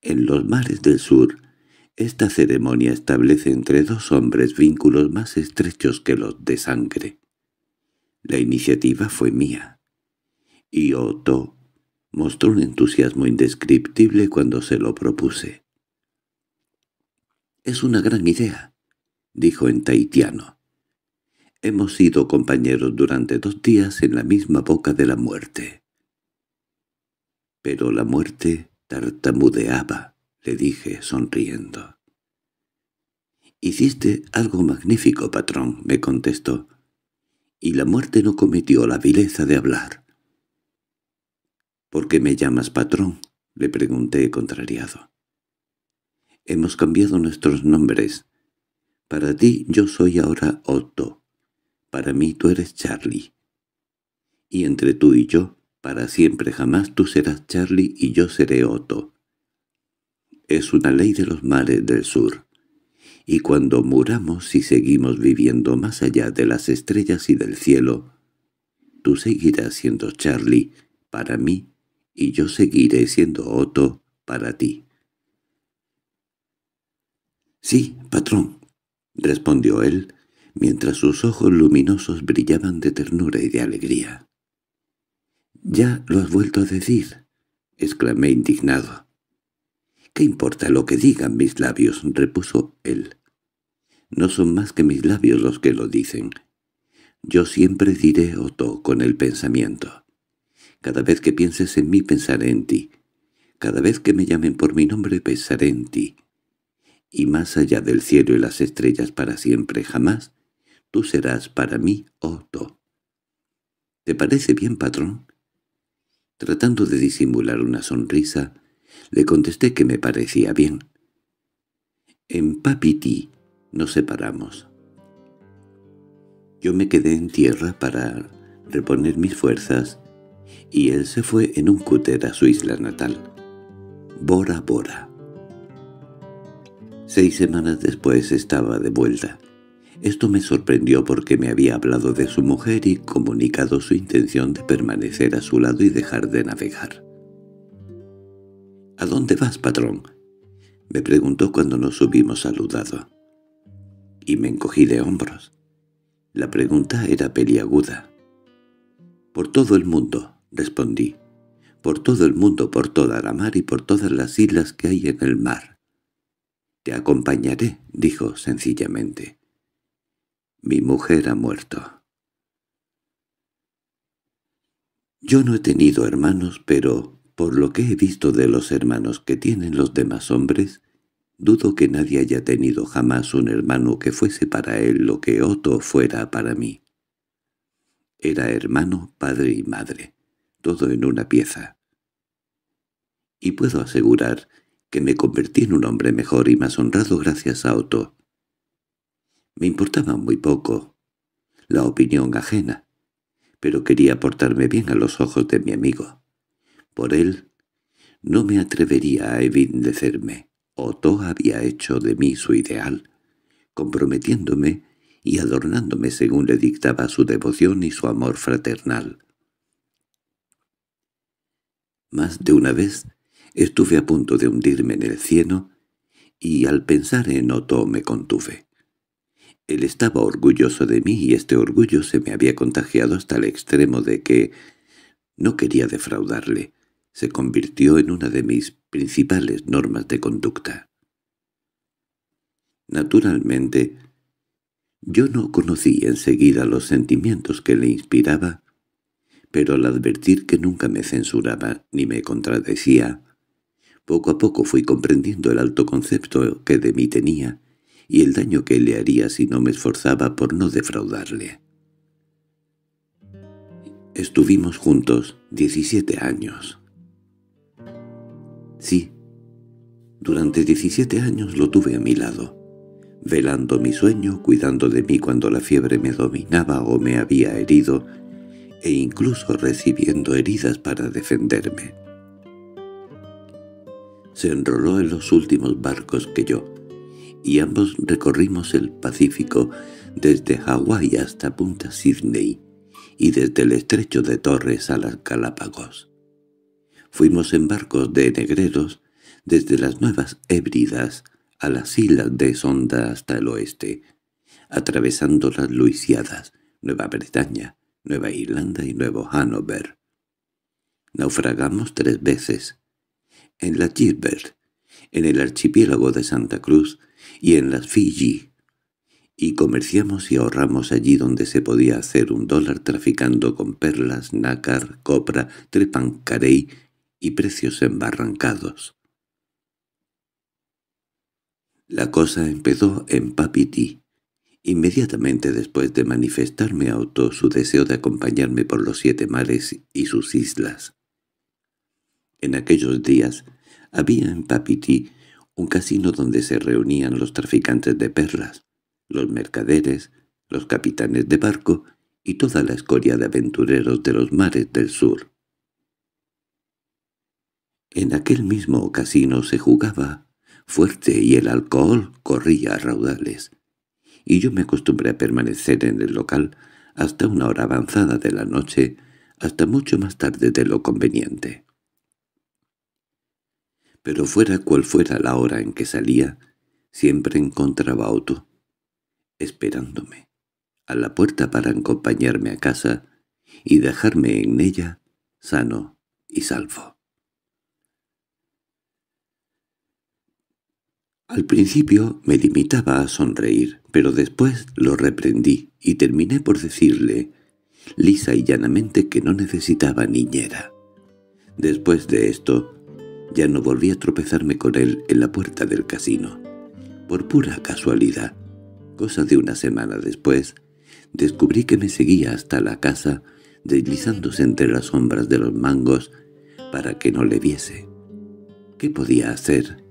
S1: En los mares del sur, esta ceremonia establece entre dos hombres vínculos más estrechos que los de sangre. La iniciativa fue mía. Y Otto mostró un entusiasmo indescriptible cuando se lo propuse. «Es una gran idea», dijo en taitiano. Hemos sido compañeros durante dos días en la misma boca de la muerte. Pero la muerte tartamudeaba, le dije sonriendo. «Hiciste algo magnífico, patrón», me contestó. «Y la muerte no cometió la vileza de hablar». «¿Por qué me llamas patrón?» le pregunté contrariado. «Hemos cambiado nuestros nombres. Para ti yo soy ahora Otto, para mí tú eres Charlie. Y entre tú y yo, para siempre jamás tú serás Charlie y yo seré Otto. Es una ley de los mares del sur. Y cuando muramos y seguimos viviendo más allá de las estrellas y del cielo, tú seguirás siendo Charlie para mí y yo seguiré siendo Otto para ti. —Sí, patrón —respondió él, mientras sus ojos luminosos brillaban de ternura y de alegría. —Ya lo has vuelto a decir —exclamé indignado. —¿Qué importa lo que digan mis labios? —repuso él. —No son más que mis labios los que lo dicen. Yo siempre diré Otto con el pensamiento. Cada vez que pienses en mí pensaré en ti. Cada vez que me llamen por mi nombre pensaré en ti. Y más allá del cielo y las estrellas para siempre jamás Tú serás para mí Otto. —¿Te parece bien, patrón? Tratando de disimular una sonrisa, le contesté que me parecía bien. En Papiti nos separamos. Yo me quedé en tierra para reponer mis fuerzas y él se fue en un cúter a su isla natal, Bora Bora. Seis semanas después estaba de vuelta. Esto me sorprendió porque me había hablado de su mujer y comunicado su intención de permanecer a su lado y dejar de navegar. —¿A dónde vas, patrón? —me preguntó cuando nos hubimos saludado. Y me encogí de hombros. La pregunta era peliaguda. —Por todo el mundo —respondí—, por todo el mundo, por toda la mar y por todas las islas que hay en el mar. —Te acompañaré —dijo sencillamente—. Mi mujer ha muerto. Yo no he tenido hermanos, pero, por lo que he visto de los hermanos que tienen los demás hombres, dudo que nadie haya tenido jamás un hermano que fuese para él lo que Otto fuera para mí. Era hermano, padre y madre, todo en una pieza. Y puedo asegurar que me convertí en un hombre mejor y más honrado gracias a Otto, me importaba muy poco la opinión ajena, pero quería portarme bien a los ojos de mi amigo. Por él no me atrevería a evindecerme. Otto había hecho de mí su ideal, comprometiéndome y adornándome según le dictaba su devoción y su amor fraternal. Más de una vez estuve a punto de hundirme en el cieno y al pensar en Otto me contuve. Él estaba orgulloso de mí y este orgullo se me había contagiado hasta el extremo de que no quería defraudarle. Se convirtió en una de mis principales normas de conducta. Naturalmente, yo no conocí enseguida los sentimientos que le inspiraba, pero al advertir que nunca me censuraba ni me contradecía, poco a poco fui comprendiendo el alto concepto que de mí tenía, y el daño que le haría si no me esforzaba por no defraudarle. Estuvimos juntos 17 años. Sí, durante 17 años lo tuve a mi lado, velando mi sueño, cuidando de mí cuando la fiebre me dominaba o me había herido, e incluso recibiendo heridas para defenderme. Se enroló en los últimos barcos que yo, y ambos recorrimos el Pacífico desde Hawái hasta Punta Sydney y desde el estrecho de Torres a las Galápagos. Fuimos en barcos de negreros desde las Nuevas Hébridas a las islas de Sonda hasta el oeste, atravesando las Luisiadas, Nueva Bretaña, Nueva Irlanda y Nuevo Hanover. Naufragamos tres veces. En la Gilbert, en el archipiélago de Santa Cruz, y en las Fiji, y comerciamos y ahorramos allí donde se podía hacer un dólar traficando con perlas, nácar, copra, trepancarey y precios embarrancados. La cosa empezó en Papiti. Inmediatamente después de manifestarme a Otto su deseo de acompañarme por los siete mares y sus islas. En aquellos días había en Papiti un casino donde se reunían los traficantes de perlas, los mercaderes, los capitanes de barco y toda la escoria de aventureros de los mares del sur. En aquel mismo casino se jugaba fuerte y el alcohol corría a raudales, y yo me acostumbré a permanecer en el local hasta una hora avanzada de la noche, hasta mucho más tarde de lo conveniente pero fuera cual fuera la hora en que salía, siempre encontraba a esperándome, a la puerta para acompañarme a casa y dejarme en ella sano y salvo. Al principio me limitaba a sonreír, pero después lo reprendí y terminé por decirle, lisa y llanamente, que no necesitaba niñera. Después de esto, ya no volví a tropezarme con él en la puerta del casino. Por pura casualidad, cosa de una semana después, descubrí que me seguía hasta la casa, deslizándose entre las sombras de los mangos para que no le viese. ¿Qué podía hacer?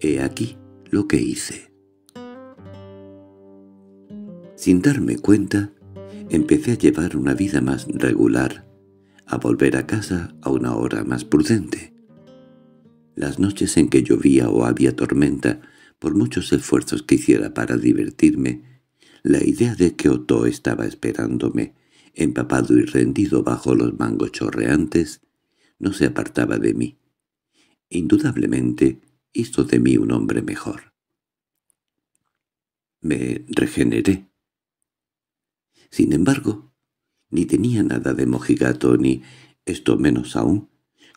S1: He aquí lo que hice. Sin darme cuenta, empecé a llevar una vida más regular, a volver a casa a una hora más prudente. Las noches en que llovía o había tormenta, por muchos esfuerzos que hiciera para divertirme, la idea de que Otto estaba esperándome, empapado y rendido bajo los mangos chorreantes, no se apartaba de mí. Indudablemente hizo de mí un hombre mejor. Me regeneré. Sin embargo, ni tenía nada de mojigato ni, esto menos aún,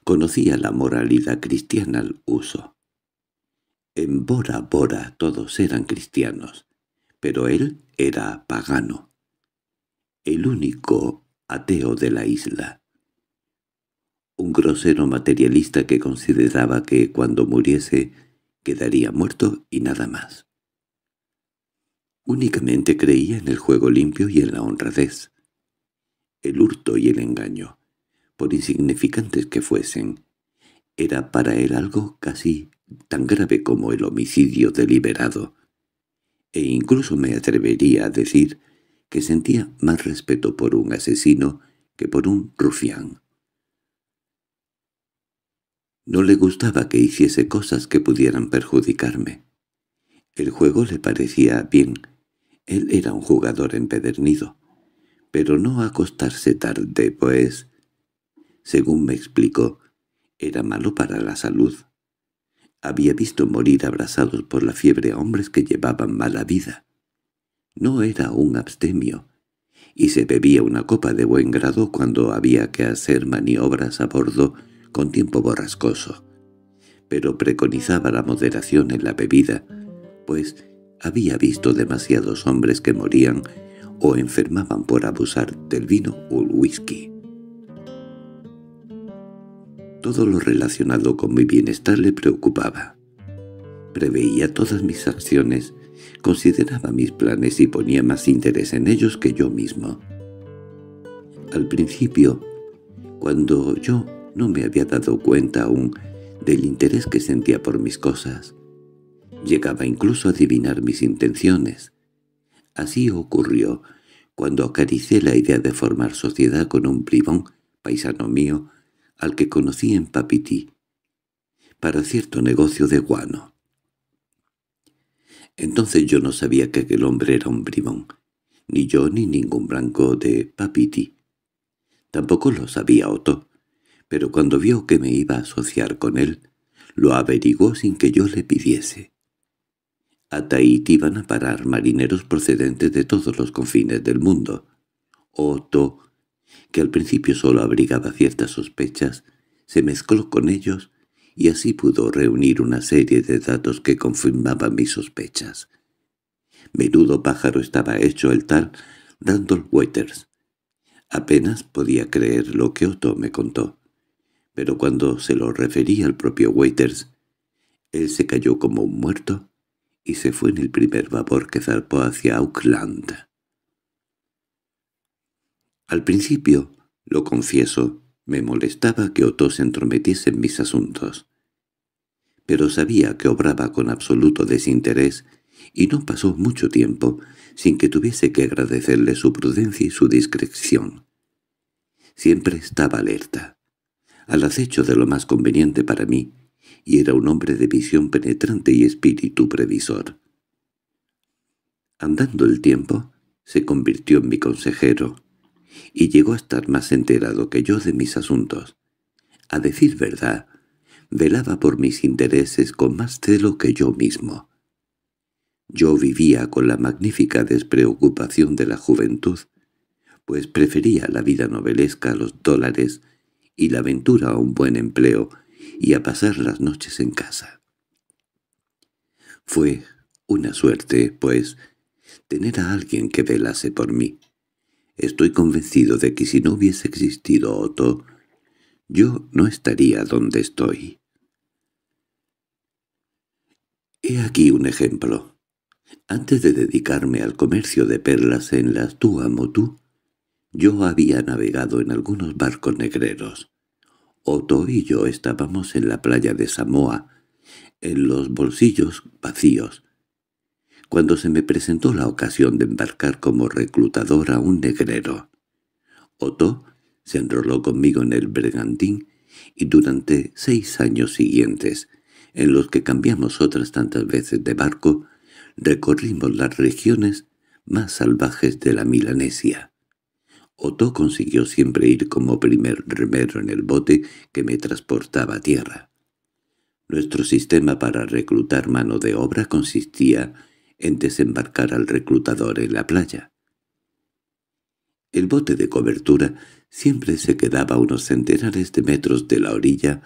S1: conocía la moralidad cristiana al uso. En Bora Bora todos eran cristianos, pero él era pagano, el único ateo de la isla. Un grosero materialista que consideraba que cuando muriese quedaría muerto y nada más. Únicamente creía en el juego limpio y en la honradez, el hurto y el engaño, por insignificantes que fuesen, era para él algo casi tan grave como el homicidio deliberado, e incluso me atrevería a decir que sentía más respeto por un asesino que por un rufián. No le gustaba que hiciese cosas que pudieran perjudicarme. El juego le parecía bien. Él era un jugador empedernido. Pero no acostarse tarde, pues según me explicó, era malo para la salud. Había visto morir abrazados por la fiebre a hombres que llevaban mala vida. No era un abstemio, y se bebía una copa de buen grado cuando había que hacer maniobras a bordo con tiempo borrascoso. Pero preconizaba la moderación en la bebida, pues había visto demasiados hombres que morían o enfermaban por abusar del vino o el whisky. Todo lo relacionado con mi bienestar le preocupaba. Preveía todas mis acciones, consideraba mis planes y ponía más interés en ellos que yo mismo. Al principio, cuando yo no me había dado cuenta aún del interés que sentía por mis cosas, llegaba incluso a adivinar mis intenciones. Así ocurrió cuando acaricé la idea de formar sociedad con un bribón, paisano mío, al que conocí en Papiti, para cierto negocio de guano. Entonces yo no sabía que aquel hombre era un bribón, ni yo ni ningún blanco de Papiti. Tampoco lo sabía Otto, pero cuando vio que me iba a asociar con él, lo averiguó sin que yo le pidiese. A Tahiti iban a parar marineros procedentes de todos los confines del mundo. Otto que al principio solo abrigaba ciertas sospechas, se mezcló con ellos y así pudo reunir una serie de datos que confirmaban mis sospechas. Menudo pájaro estaba hecho el tal Randolph Waters. Apenas podía creer lo que Otto me contó, pero cuando se lo refería al propio Waters, él se cayó como un muerto y se fue en el primer vapor que zarpó hacia Auckland. Al principio, lo confieso, me molestaba que Otto se entrometiese en mis asuntos. Pero sabía que obraba con absoluto desinterés y no pasó mucho tiempo sin que tuviese que agradecerle su prudencia y su discreción. Siempre estaba alerta, al acecho de lo más conveniente para mí, y era un hombre de visión penetrante y espíritu previsor. Andando el tiempo, se convirtió en mi consejero, y llegó a estar más enterado que yo de mis asuntos. A decir verdad, velaba por mis intereses con más celo que yo mismo. Yo vivía con la magnífica despreocupación de la juventud, pues prefería la vida novelesca a los dólares y la aventura a un buen empleo y a pasar las noches en casa. Fue una suerte, pues, tener a alguien que velase por mí. Estoy convencido de que si no hubiese existido Otto, yo no estaría donde estoy. He aquí un ejemplo. Antes de dedicarme al comercio de perlas en las Tuamotú, yo había navegado en algunos barcos negreros. Otto y yo estábamos en la playa de Samoa, en los bolsillos vacíos, cuando se me presentó la ocasión de embarcar como reclutador a un negrero. Otto se enroló conmigo en el Bergantín y durante seis años siguientes, en los que cambiamos otras tantas veces de barco, recorrimos las regiones más salvajes de la Milanesia. Otto consiguió siempre ir como primer remero en el bote que me transportaba a tierra. Nuestro sistema para reclutar mano de obra consistía en desembarcar al reclutador en la playa. El bote de cobertura siempre se quedaba unos centenares de metros de la orilla,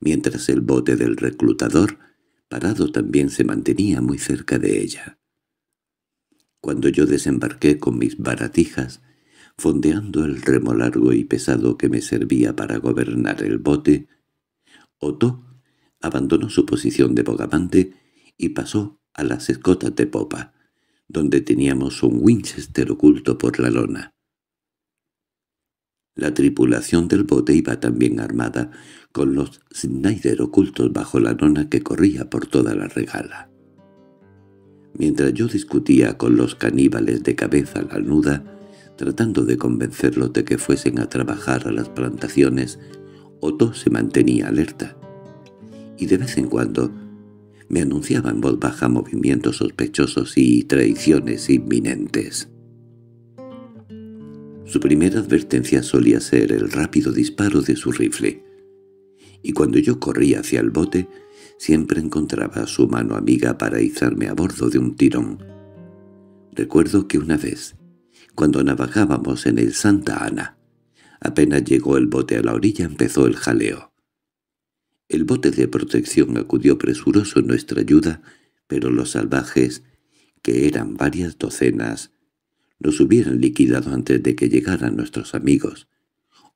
S1: mientras el bote del reclutador, parado también se mantenía muy cerca de ella. Cuando yo desembarqué con mis baratijas, fondeando el remo largo y pesado que me servía para gobernar el bote, Otto abandonó su posición de bogamante y pasó a las escotas de popa, donde teníamos un Winchester oculto por la lona. La tripulación del bote iba también armada, con los Snyder ocultos bajo la lona que corría por toda la regala. Mientras yo discutía con los caníbales de cabeza la nuda, tratando de convencerlos de que fuesen a trabajar a las plantaciones, Otto se mantenía alerta, y de vez en cuando me anunciaba en voz baja movimientos sospechosos y traiciones inminentes. Su primera advertencia solía ser el rápido disparo de su rifle, y cuando yo corría hacia el bote, siempre encontraba a su mano amiga para izarme a bordo de un tirón. Recuerdo que una vez, cuando navegábamos en el Santa Ana, apenas llegó el bote a la orilla empezó el jaleo. El bote de protección acudió presuroso en nuestra ayuda, pero los salvajes, que eran varias docenas, nos hubieran liquidado antes de que llegaran nuestros amigos.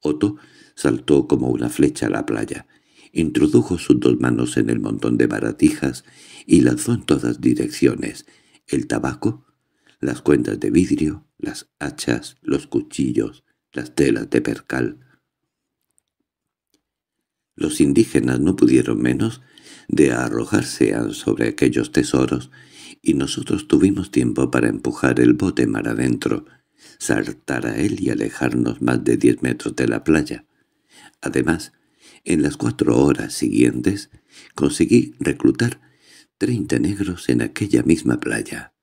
S1: Otto saltó como una flecha a la playa, introdujo sus dos manos en el montón de baratijas y lanzó en todas direcciones el tabaco, las cuentas de vidrio, las hachas, los cuchillos, las telas de percal. Los indígenas no pudieron menos de arrojarse sobre aquellos tesoros, y nosotros tuvimos tiempo para empujar el bote mar adentro, saltar a él y alejarnos más de diez metros de la playa. Además, en las cuatro horas siguientes conseguí reclutar treinta negros en aquella misma playa.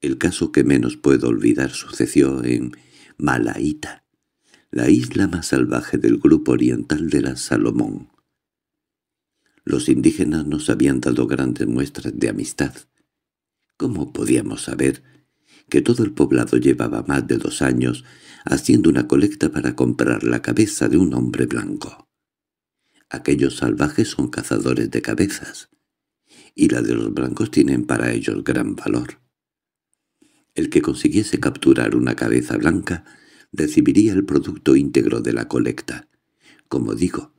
S1: El caso que menos puedo olvidar sucedió en Malaita, la isla más salvaje del grupo oriental de las Salomón. Los indígenas nos habían dado grandes muestras de amistad. ¿Cómo podíamos saber que todo el poblado llevaba más de dos años haciendo una colecta para comprar la cabeza de un hombre blanco? Aquellos salvajes son cazadores de cabezas, y la de los blancos tienen para ellos gran valor. El que consiguiese capturar una cabeza blanca recibiría el producto íntegro de la colecta. Como digo,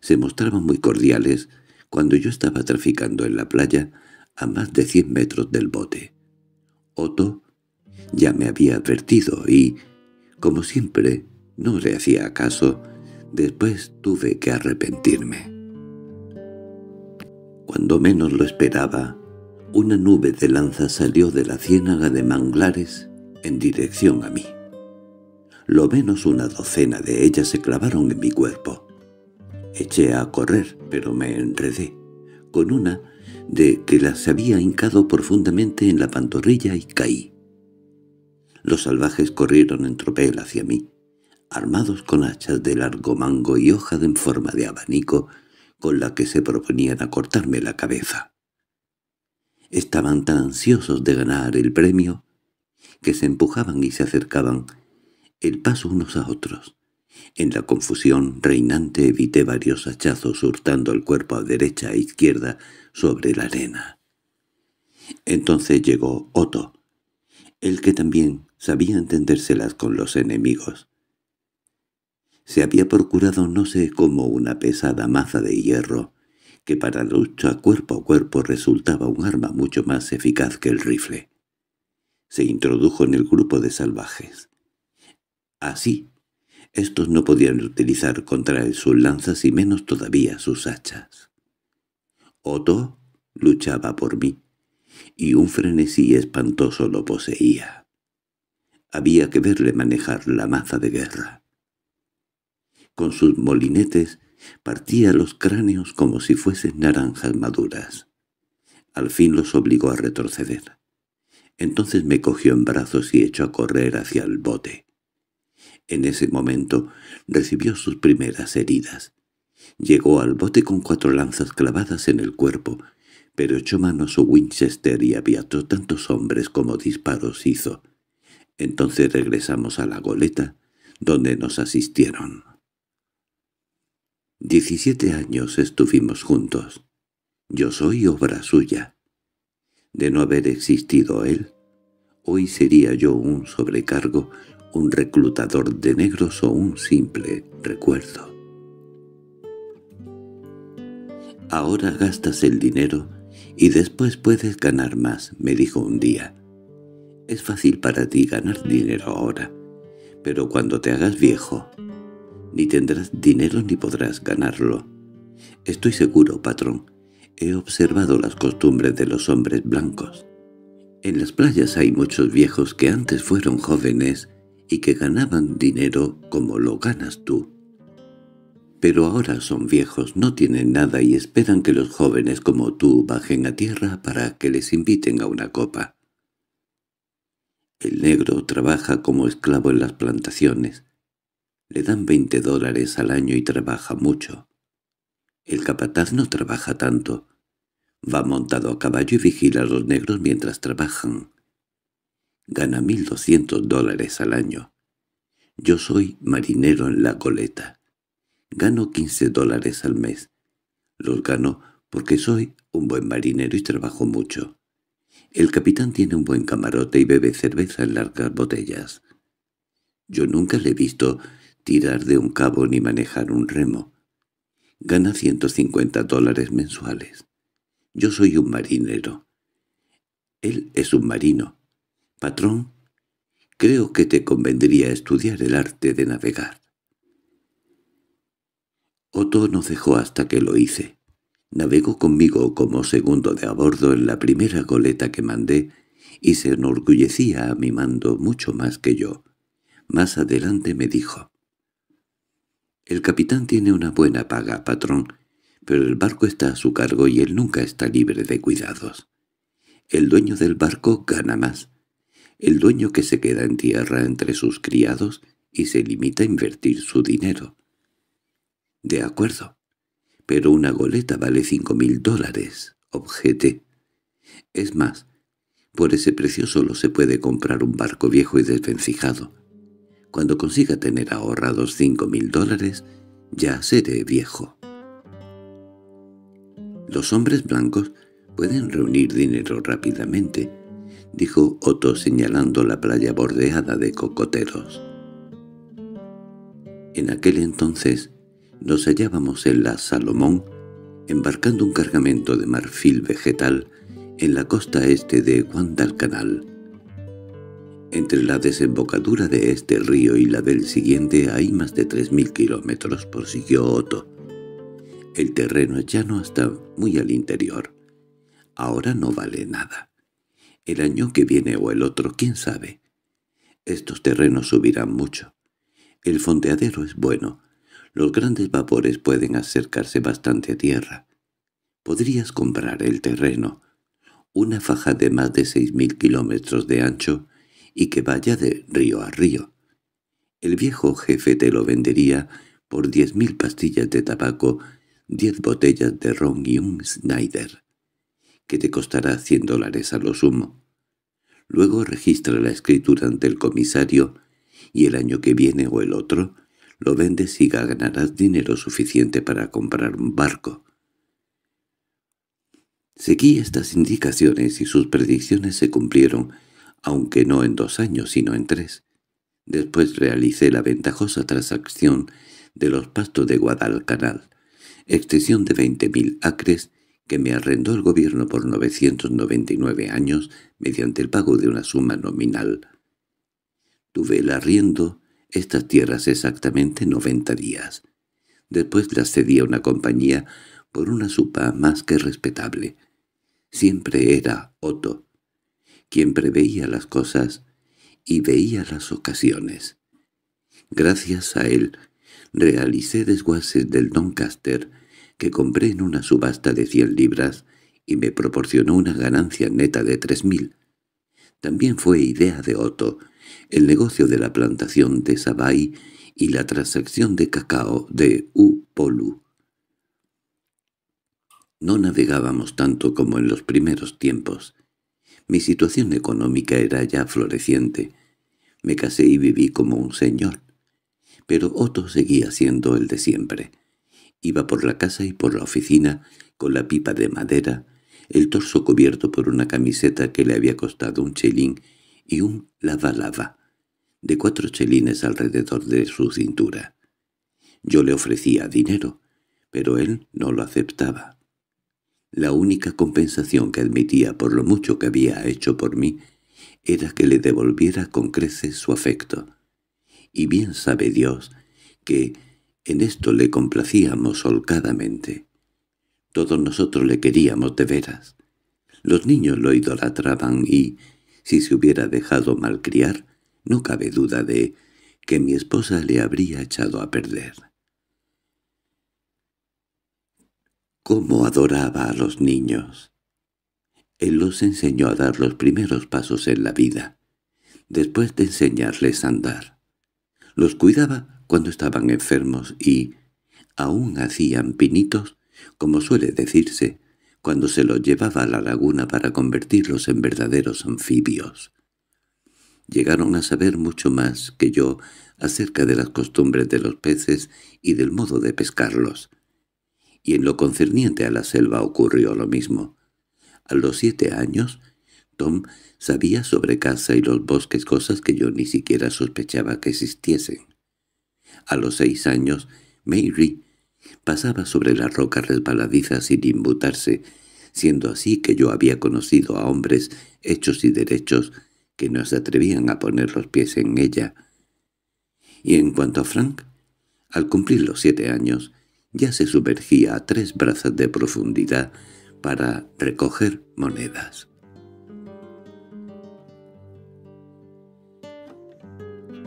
S1: se mostraban muy cordiales cuando yo estaba traficando en la playa a más de cien metros del bote. Otto ya me había advertido y, como siempre, no le hacía caso, después tuve que arrepentirme. Cuando menos lo esperaba, una nube de lanza salió de la ciénaga de manglares en dirección a mí. Lo menos una docena de ellas se clavaron en mi cuerpo. Eché a correr, pero me enredé. Con una de que las había hincado profundamente en la pantorrilla y caí. Los salvajes corrieron en tropel hacia mí, armados con hachas de largo mango y hoja en forma de abanico con la que se proponían acortarme la cabeza. Estaban tan ansiosos de ganar el premio que se empujaban y se acercaban el paso unos a otros. En la confusión reinante evité varios hachazos hurtando el cuerpo a derecha e izquierda sobre la arena. Entonces llegó Otto, el que también sabía entendérselas con los enemigos. Se había procurado no sé cómo una pesada maza de hierro, que para lucha cuerpo a cuerpo resultaba un arma mucho más eficaz que el rifle. Se introdujo en el grupo de salvajes. Así, estos no podían utilizar contra él sus lanzas y menos todavía sus hachas. Otto luchaba por mí, y un frenesí espantoso lo poseía. Había que verle manejar la maza de guerra. Con sus molinetes partía los cráneos como si fuesen naranjas maduras. Al fin los obligó a retroceder. Entonces me cogió en brazos y echó a correr hacia el bote. En ese momento recibió sus primeras heridas. Llegó al bote con cuatro lanzas clavadas en el cuerpo, pero echó mano a su Winchester y aviató tantos hombres como disparos hizo. Entonces regresamos a la goleta, donde nos asistieron. Diecisiete años estuvimos juntos. Yo soy obra suya. De no haber existido él, hoy sería yo un sobrecargo, un reclutador de negros o un simple recuerdo. Ahora gastas el dinero y después puedes ganar más, me dijo un día. Es fácil para ti ganar dinero ahora, pero cuando te hagas viejo, ni tendrás dinero ni podrás ganarlo. Estoy seguro, patrón, he observado las costumbres de los hombres blancos. En las playas hay muchos viejos que antes fueron jóvenes y que ganaban dinero como lo ganas tú. Pero ahora son viejos, no tienen nada y esperan que los jóvenes como tú bajen a tierra para que les inviten a una copa. El negro trabaja como esclavo en las plantaciones. Le dan 20 dólares al año y trabaja mucho. El capataz no trabaja tanto. Va montado a caballo y vigila a los negros mientras trabajan gana 1.200 dólares al año. Yo soy marinero en la coleta. Gano 15 dólares al mes. Los gano porque soy un buen marinero y trabajo mucho. El capitán tiene un buen camarote y bebe cerveza en largas botellas. Yo nunca le he visto tirar de un cabo ni manejar un remo. Gana 150 dólares mensuales. Yo soy un marinero. Él es un marino. «Patrón, creo que te convendría estudiar el arte de navegar». Otto no dejó hasta que lo hice. Navegó conmigo como segundo de a bordo en la primera goleta que mandé y se enorgullecía a mi mando mucho más que yo. Más adelante me dijo, «El capitán tiene una buena paga, patrón, pero el barco está a su cargo y él nunca está libre de cuidados. El dueño del barco gana más, el dueño que se queda en tierra entre sus criados y se limita a invertir su dinero. —De acuerdo, pero una goleta vale cinco mil dólares —objeté. —Es más, por ese precio solo se puede comprar un barco viejo y desvencijado. Cuando consiga tener ahorrados cinco mil dólares, ya seré viejo. Los hombres blancos pueden reunir dinero rápidamente, —dijo Otto señalando la playa bordeada de cocoteros. En aquel entonces nos hallábamos en la Salomón, embarcando un cargamento de marfil vegetal en la costa este de Guandalcanal. Entre la desembocadura de este río y la del siguiente hay más de 3.000 kilómetros, prosiguió Otto. El terreno es llano hasta muy al interior. Ahora no vale nada. El año que viene o el otro, quién sabe. Estos terrenos subirán mucho. El fondeadero es bueno. Los grandes vapores pueden acercarse bastante a tierra. Podrías comprar el terreno. Una faja de más de seis mil kilómetros de ancho y que vaya de río a río. El viejo jefe te lo vendería por diez mil pastillas de tabaco, diez botellas de ron y un Snyder, que te costará cien dólares a lo sumo. Luego registra la escritura ante el comisario y el año que viene o el otro lo vendes y ganarás dinero suficiente para comprar un barco. Seguí estas indicaciones y sus predicciones se cumplieron, aunque no en dos años sino en tres. Después realicé la ventajosa transacción de los pastos de Guadalcanal, extensión de 20.000 acres que me arrendó el gobierno por 999 años mediante el pago de una suma nominal. Tuve el arriendo estas tierras exactamente 90 días. Después las cedí a una compañía por una supa más que respetable. Siempre era Otto, quien preveía las cosas y veía las ocasiones. Gracias a él realicé desguaces del Doncaster que compré en una subasta de 100 libras y me proporcionó una ganancia neta de 3.000. También fue idea de Otto el negocio de la plantación de Sabai y la transacción de cacao de Upolu. No navegábamos tanto como en los primeros tiempos. Mi situación económica era ya floreciente. Me casé y viví como un señor. Pero Otto seguía siendo el de siempre. Iba por la casa y por la oficina, con la pipa de madera, el torso cubierto por una camiseta que le había costado un chelín y un lava-lava, de cuatro chelines alrededor de su cintura. Yo le ofrecía dinero, pero él no lo aceptaba. La única compensación que admitía por lo mucho que había hecho por mí era que le devolviera con creces su afecto. Y bien sabe Dios que en esto le complacíamos holgadamente. Todos nosotros le queríamos de veras. Los niños lo idolatraban y, si se hubiera dejado malcriar, no cabe duda de que mi esposa le habría echado a perder. cómo adoraba a los niños. Él los enseñó a dar los primeros pasos en la vida, después de enseñarles a andar. Los cuidaba cuando estaban enfermos y aún hacían pinitos, como suele decirse, cuando se los llevaba a la laguna para convertirlos en verdaderos anfibios. Llegaron a saber mucho más que yo acerca de las costumbres de los peces y del modo de pescarlos. Y en lo concerniente a la selva ocurrió lo mismo. A los siete años, Tom sabía sobre caza y los bosques cosas que yo ni siquiera sospechaba que existiesen. A los seis años, Mary pasaba sobre las rocas resbaladizas sin imbutarse, siendo así que yo había conocido a hombres hechos y derechos que no se atrevían a poner los pies en ella. Y en cuanto a Frank, al cumplir los siete años, ya se sumergía a tres brazas de profundidad para recoger monedas.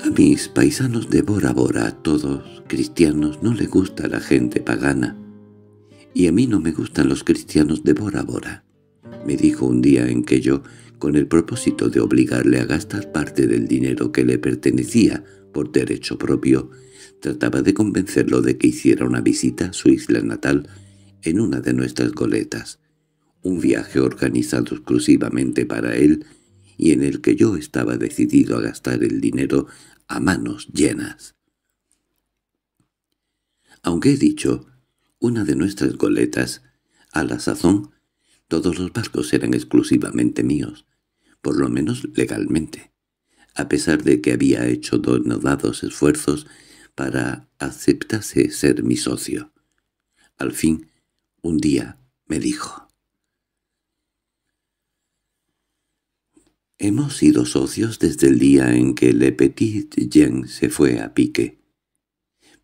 S1: A mis paisanos de Bora Bora, a todos cristianos, no le gusta la gente pagana. Y a mí no me gustan los cristianos de Bora Bora. Me dijo un día en que yo, con el propósito de obligarle a gastar parte del dinero que le pertenecía por derecho propio, trataba de convencerlo de que hiciera una visita a su isla natal en una de nuestras goletas, un viaje organizado exclusivamente para él y en el que yo estaba decidido a gastar el dinero a manos llenas. Aunque he dicho, una de nuestras goletas, a la sazón, todos los barcos eran exclusivamente míos, por lo menos legalmente, a pesar de que había hecho donados esfuerzos para aceptase ser mi socio. Al fin, un día me dijo, Hemos sido socios desde el día en que Le Petit Jean se fue a pique.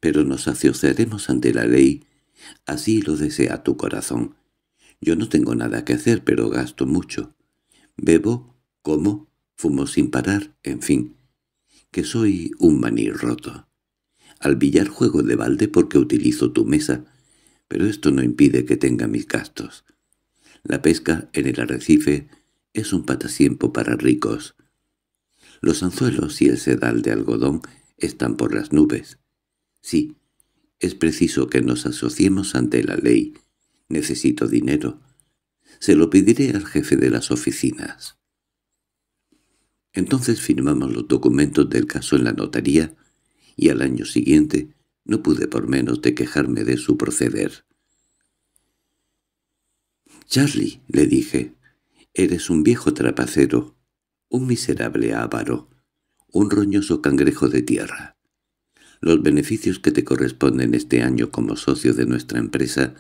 S1: Pero nos asociaremos ante la ley, así lo desea tu corazón. Yo no tengo nada que hacer, pero gasto mucho. Bebo, como, fumo sin parar, en fin. Que soy un maní roto. Al billar juego de balde porque utilizo tu mesa, pero esto no impide que tenga mis gastos. La pesca en el arrecife es un patasiempo para ricos. Los anzuelos y el sedal de algodón están por las nubes. Sí, es preciso que nos asociemos ante la ley. Necesito dinero. Se lo pediré al jefe de las oficinas. Entonces firmamos los documentos del caso en la notaría y al año siguiente no pude por menos de quejarme de su proceder. «Charlie», le dije, Eres un viejo trapacero, un miserable avaro, un roñoso cangrejo de tierra. Los beneficios que te corresponden este año como socio de nuestra empresa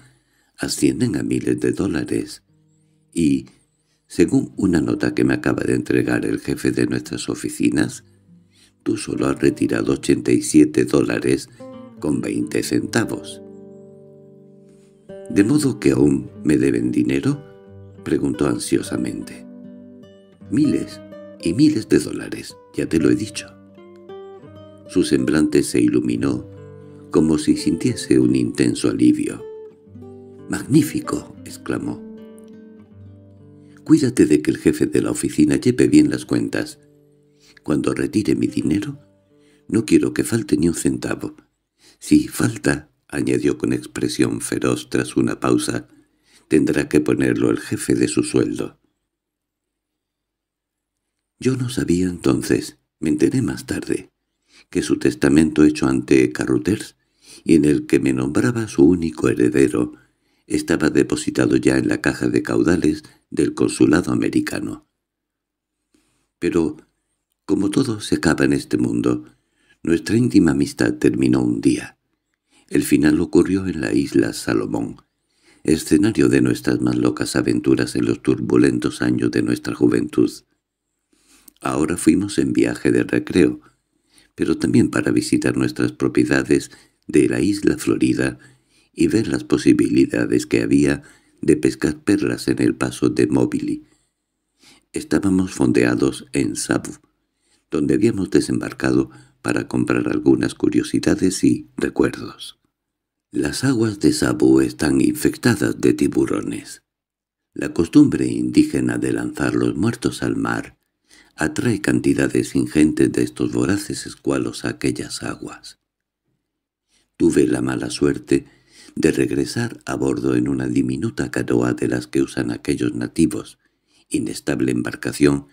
S1: ascienden a miles de dólares. Y, según una nota que me acaba de entregar el jefe de nuestras oficinas, tú solo has retirado 87 dólares con 20 centavos. ¿De modo que aún me deben dinero? preguntó ansiosamente. —Miles y miles de dólares, ya te lo he dicho. Su semblante se iluminó como si sintiese un intenso alivio. —¡Magnífico! —exclamó. —Cuídate de que el jefe de la oficina lleve bien las cuentas. Cuando retire mi dinero, no quiero que falte ni un centavo. Si falta —añadió con expresión feroz tras una pausa— tendrá que ponerlo el jefe de su sueldo. Yo no sabía entonces, me enteré más tarde, que su testamento hecho ante Carruthers y en el que me nombraba su único heredero, estaba depositado ya en la caja de caudales del consulado americano. Pero, como todo se acaba en este mundo, nuestra íntima amistad terminó un día. El final ocurrió en la isla Salomón, escenario de nuestras más locas aventuras en los turbulentos años de nuestra juventud. Ahora fuimos en viaje de recreo, pero también para visitar nuestras propiedades de la isla Florida y ver las posibilidades que había de pescar perlas en el paso de Mobily. Estábamos fondeados en Sabu, donde habíamos desembarcado para comprar algunas curiosidades y recuerdos. Las aguas de Sabú están infectadas de tiburones. La costumbre indígena de lanzar los muertos al mar atrae cantidades ingentes de estos voraces escualos a aquellas aguas. Tuve la mala suerte de regresar a bordo en una diminuta canoa de las que usan aquellos nativos, inestable embarcación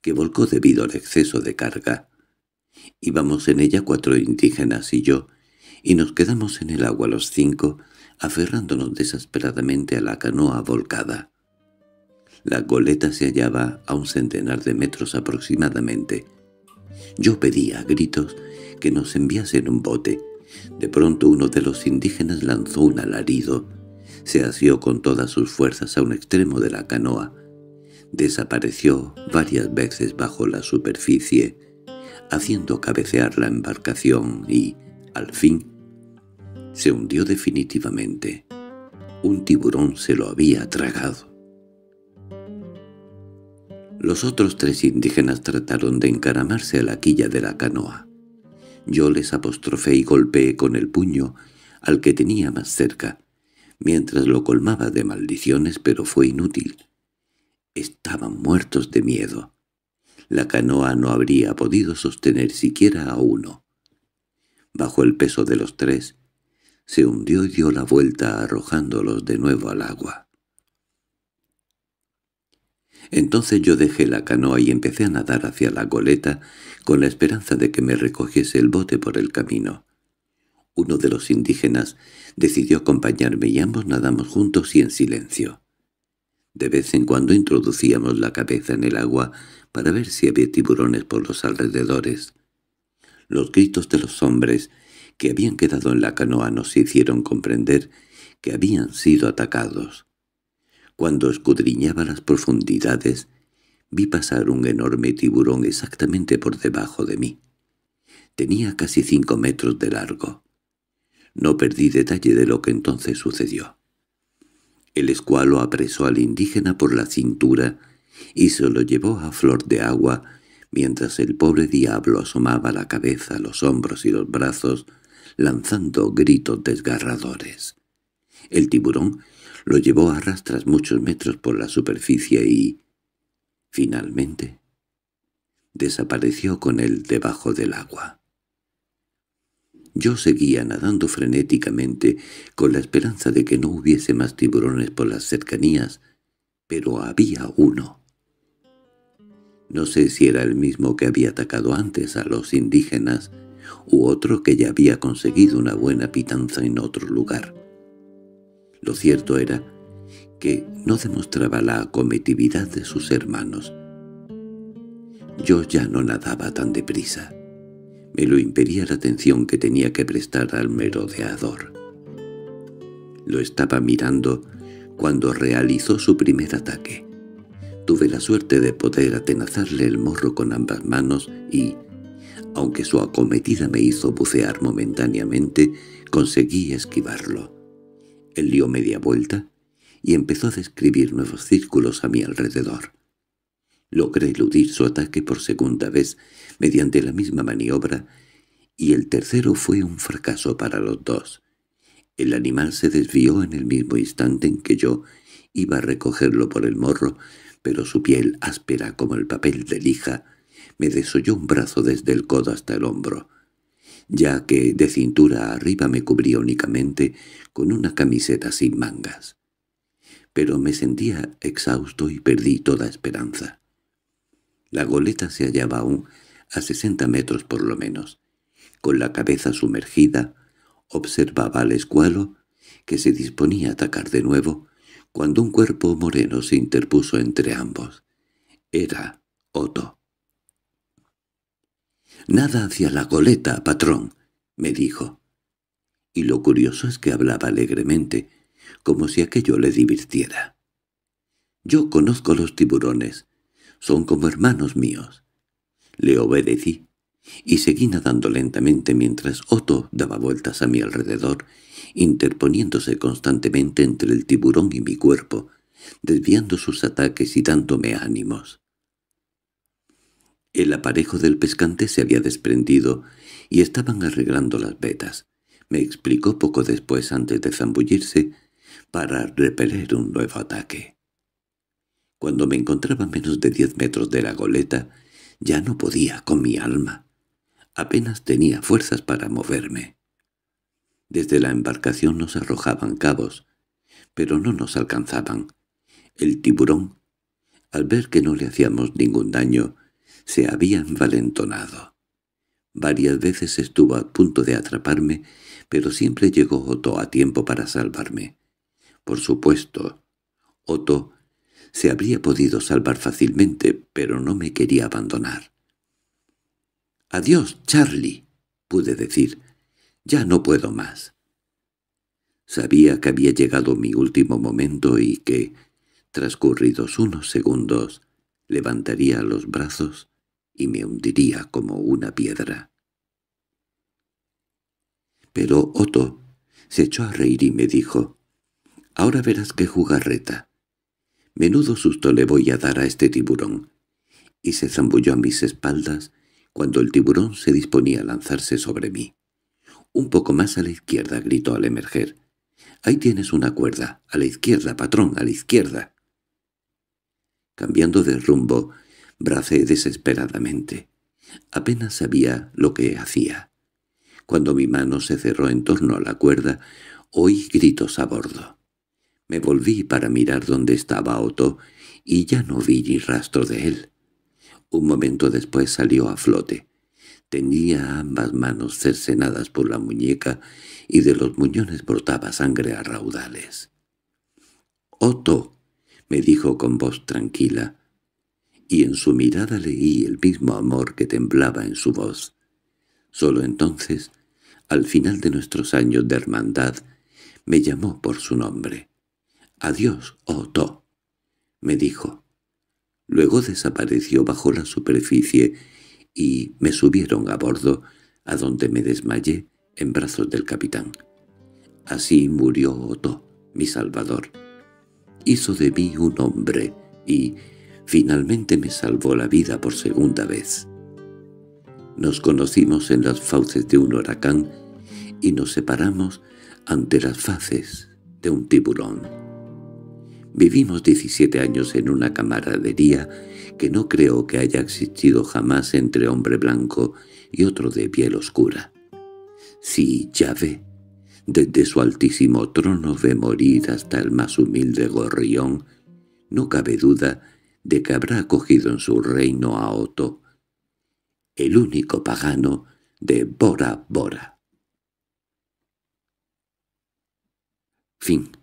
S1: que volcó debido al exceso de carga. Íbamos en ella cuatro indígenas y yo, y nos quedamos en el agua los cinco, aferrándonos desesperadamente a la canoa volcada. La goleta se hallaba a un centenar de metros aproximadamente. Yo pedía a gritos que nos enviasen un bote. De pronto uno de los indígenas lanzó un alarido. Se asió con todas sus fuerzas a un extremo de la canoa. Desapareció varias veces bajo la superficie, haciendo cabecear la embarcación y, al fin, se hundió definitivamente. Un tiburón se lo había tragado. Los otros tres indígenas trataron de encaramarse a la quilla de la canoa. Yo les apostrofé y golpeé con el puño al que tenía más cerca, mientras lo colmaba de maldiciones, pero fue inútil. Estaban muertos de miedo. La canoa no habría podido sostener siquiera a uno. Bajo el peso de los tres, se hundió y dio la vuelta arrojándolos de nuevo al agua. Entonces yo dejé la canoa y empecé a nadar hacia la goleta con la esperanza de que me recogiese el bote por el camino. Uno de los indígenas decidió acompañarme y ambos nadamos juntos y en silencio. De vez en cuando introducíamos la cabeza en el agua para ver si había tiburones por los alrededores. Los gritos de los hombres que habían quedado en la canoa nos hicieron comprender que habían sido atacados. Cuando escudriñaba las profundidades, vi pasar un enorme tiburón exactamente por debajo de mí. Tenía casi cinco metros de largo. No perdí detalle de lo que entonces sucedió. El escualo apresó al indígena por la cintura y se lo llevó a flor de agua mientras el pobre diablo asomaba la cabeza, los hombros y los brazos lanzando gritos desgarradores. El tiburón lo llevó a rastras muchos metros por la superficie y, finalmente, desapareció con él debajo del agua. Yo seguía nadando frenéticamente, con la esperanza de que no hubiese más tiburones por las cercanías, pero había uno. No sé si era el mismo que había atacado antes a los indígenas, u otro que ya había conseguido una buena pitanza en otro lugar. Lo cierto era que no demostraba la acometividad de sus hermanos. Yo ya no nadaba tan deprisa. Me lo impedía la atención que tenía que prestar al merodeador. Lo estaba mirando cuando realizó su primer ataque. Tuve la suerte de poder atenazarle el morro con ambas manos y, aunque su acometida me hizo bucear momentáneamente, conseguí esquivarlo. Él dio media vuelta y empezó a describir nuevos círculos a mi alrededor. Logré eludir su ataque por segunda vez mediante la misma maniobra y el tercero fue un fracaso para los dos. El animal se desvió en el mismo instante en que yo iba a recogerlo por el morro, pero su piel áspera como el papel de lija me desolló un brazo desde el codo hasta el hombro, ya que de cintura arriba me cubría únicamente con una camiseta sin mangas. Pero me sentía exhausto y perdí toda esperanza. La goleta se hallaba aún a sesenta metros por lo menos. Con la cabeza sumergida, observaba al escualo, que se disponía a atacar de nuevo, cuando un cuerpo moreno se interpuso entre ambos. Era Otto. «Nada hacia la goleta, patrón», me dijo. Y lo curioso es que hablaba alegremente, como si aquello le divirtiera. «Yo conozco los tiburones. Son como hermanos míos». Le obedecí y seguí nadando lentamente mientras Otto daba vueltas a mi alrededor, interponiéndose constantemente entre el tiburón y mi cuerpo, desviando sus ataques y dándome ánimos. El aparejo del pescante se había desprendido y estaban arreglando las vetas. Me explicó poco después antes de zambullirse para repeler un nuevo ataque. Cuando me encontraba menos de diez metros de la goleta, ya no podía con mi alma. Apenas tenía fuerzas para moverme. Desde la embarcación nos arrojaban cabos, pero no nos alcanzaban. El tiburón, al ver que no le hacíamos ningún daño, se habían envalentonado. Varias veces estuvo a punto de atraparme, pero siempre llegó Otto a tiempo para salvarme. Por supuesto, Otto se habría podido salvar fácilmente, pero no me quería abandonar. «Adiós, Charlie», pude decir. «Ya no puedo más». Sabía que había llegado mi último momento y que, transcurridos unos segundos, levantaría los brazos y me hundiría como una piedra. Pero Otto se echó a reír y me dijo, «Ahora verás qué jugarreta. Menudo susto le voy a dar a este tiburón». Y se zambulló a mis espaldas cuando el tiburón se disponía a lanzarse sobre mí. Un poco más a la izquierda, gritó al emerger. «Ahí tienes una cuerda. A la izquierda, patrón, a la izquierda». Cambiando de rumbo, Bracé desesperadamente. Apenas sabía lo que hacía. Cuando mi mano se cerró en torno a la cuerda, oí gritos a bordo. Me volví para mirar dónde estaba Otto y ya no vi ni rastro de él. Un momento después salió a flote. Tenía ambas manos cercenadas por la muñeca y de los muñones brotaba sangre a raudales. «¡Otto!» me dijo con voz tranquila y en su mirada leí el mismo amor que temblaba en su voz. Solo entonces, al final de nuestros años de hermandad, me llamó por su nombre. «Adiós, Oto», oh, me dijo. Luego desapareció bajo la superficie y me subieron a bordo, a donde me desmayé en brazos del capitán. Así murió Oto, oh, mi salvador. Hizo de mí un hombre y finalmente me salvó la vida por segunda vez. Nos conocimos en las fauces de un huracán y nos separamos ante las faces de un tiburón. Vivimos 17 años en una camaradería que no creo que haya existido jamás entre hombre blanco y otro de piel oscura. Sí, ya ve, desde su altísimo trono ve morir hasta el más humilde gorrión, no cabe duda de que habrá acogido en su reino a Otto, el único pagano de Bora Bora. Fin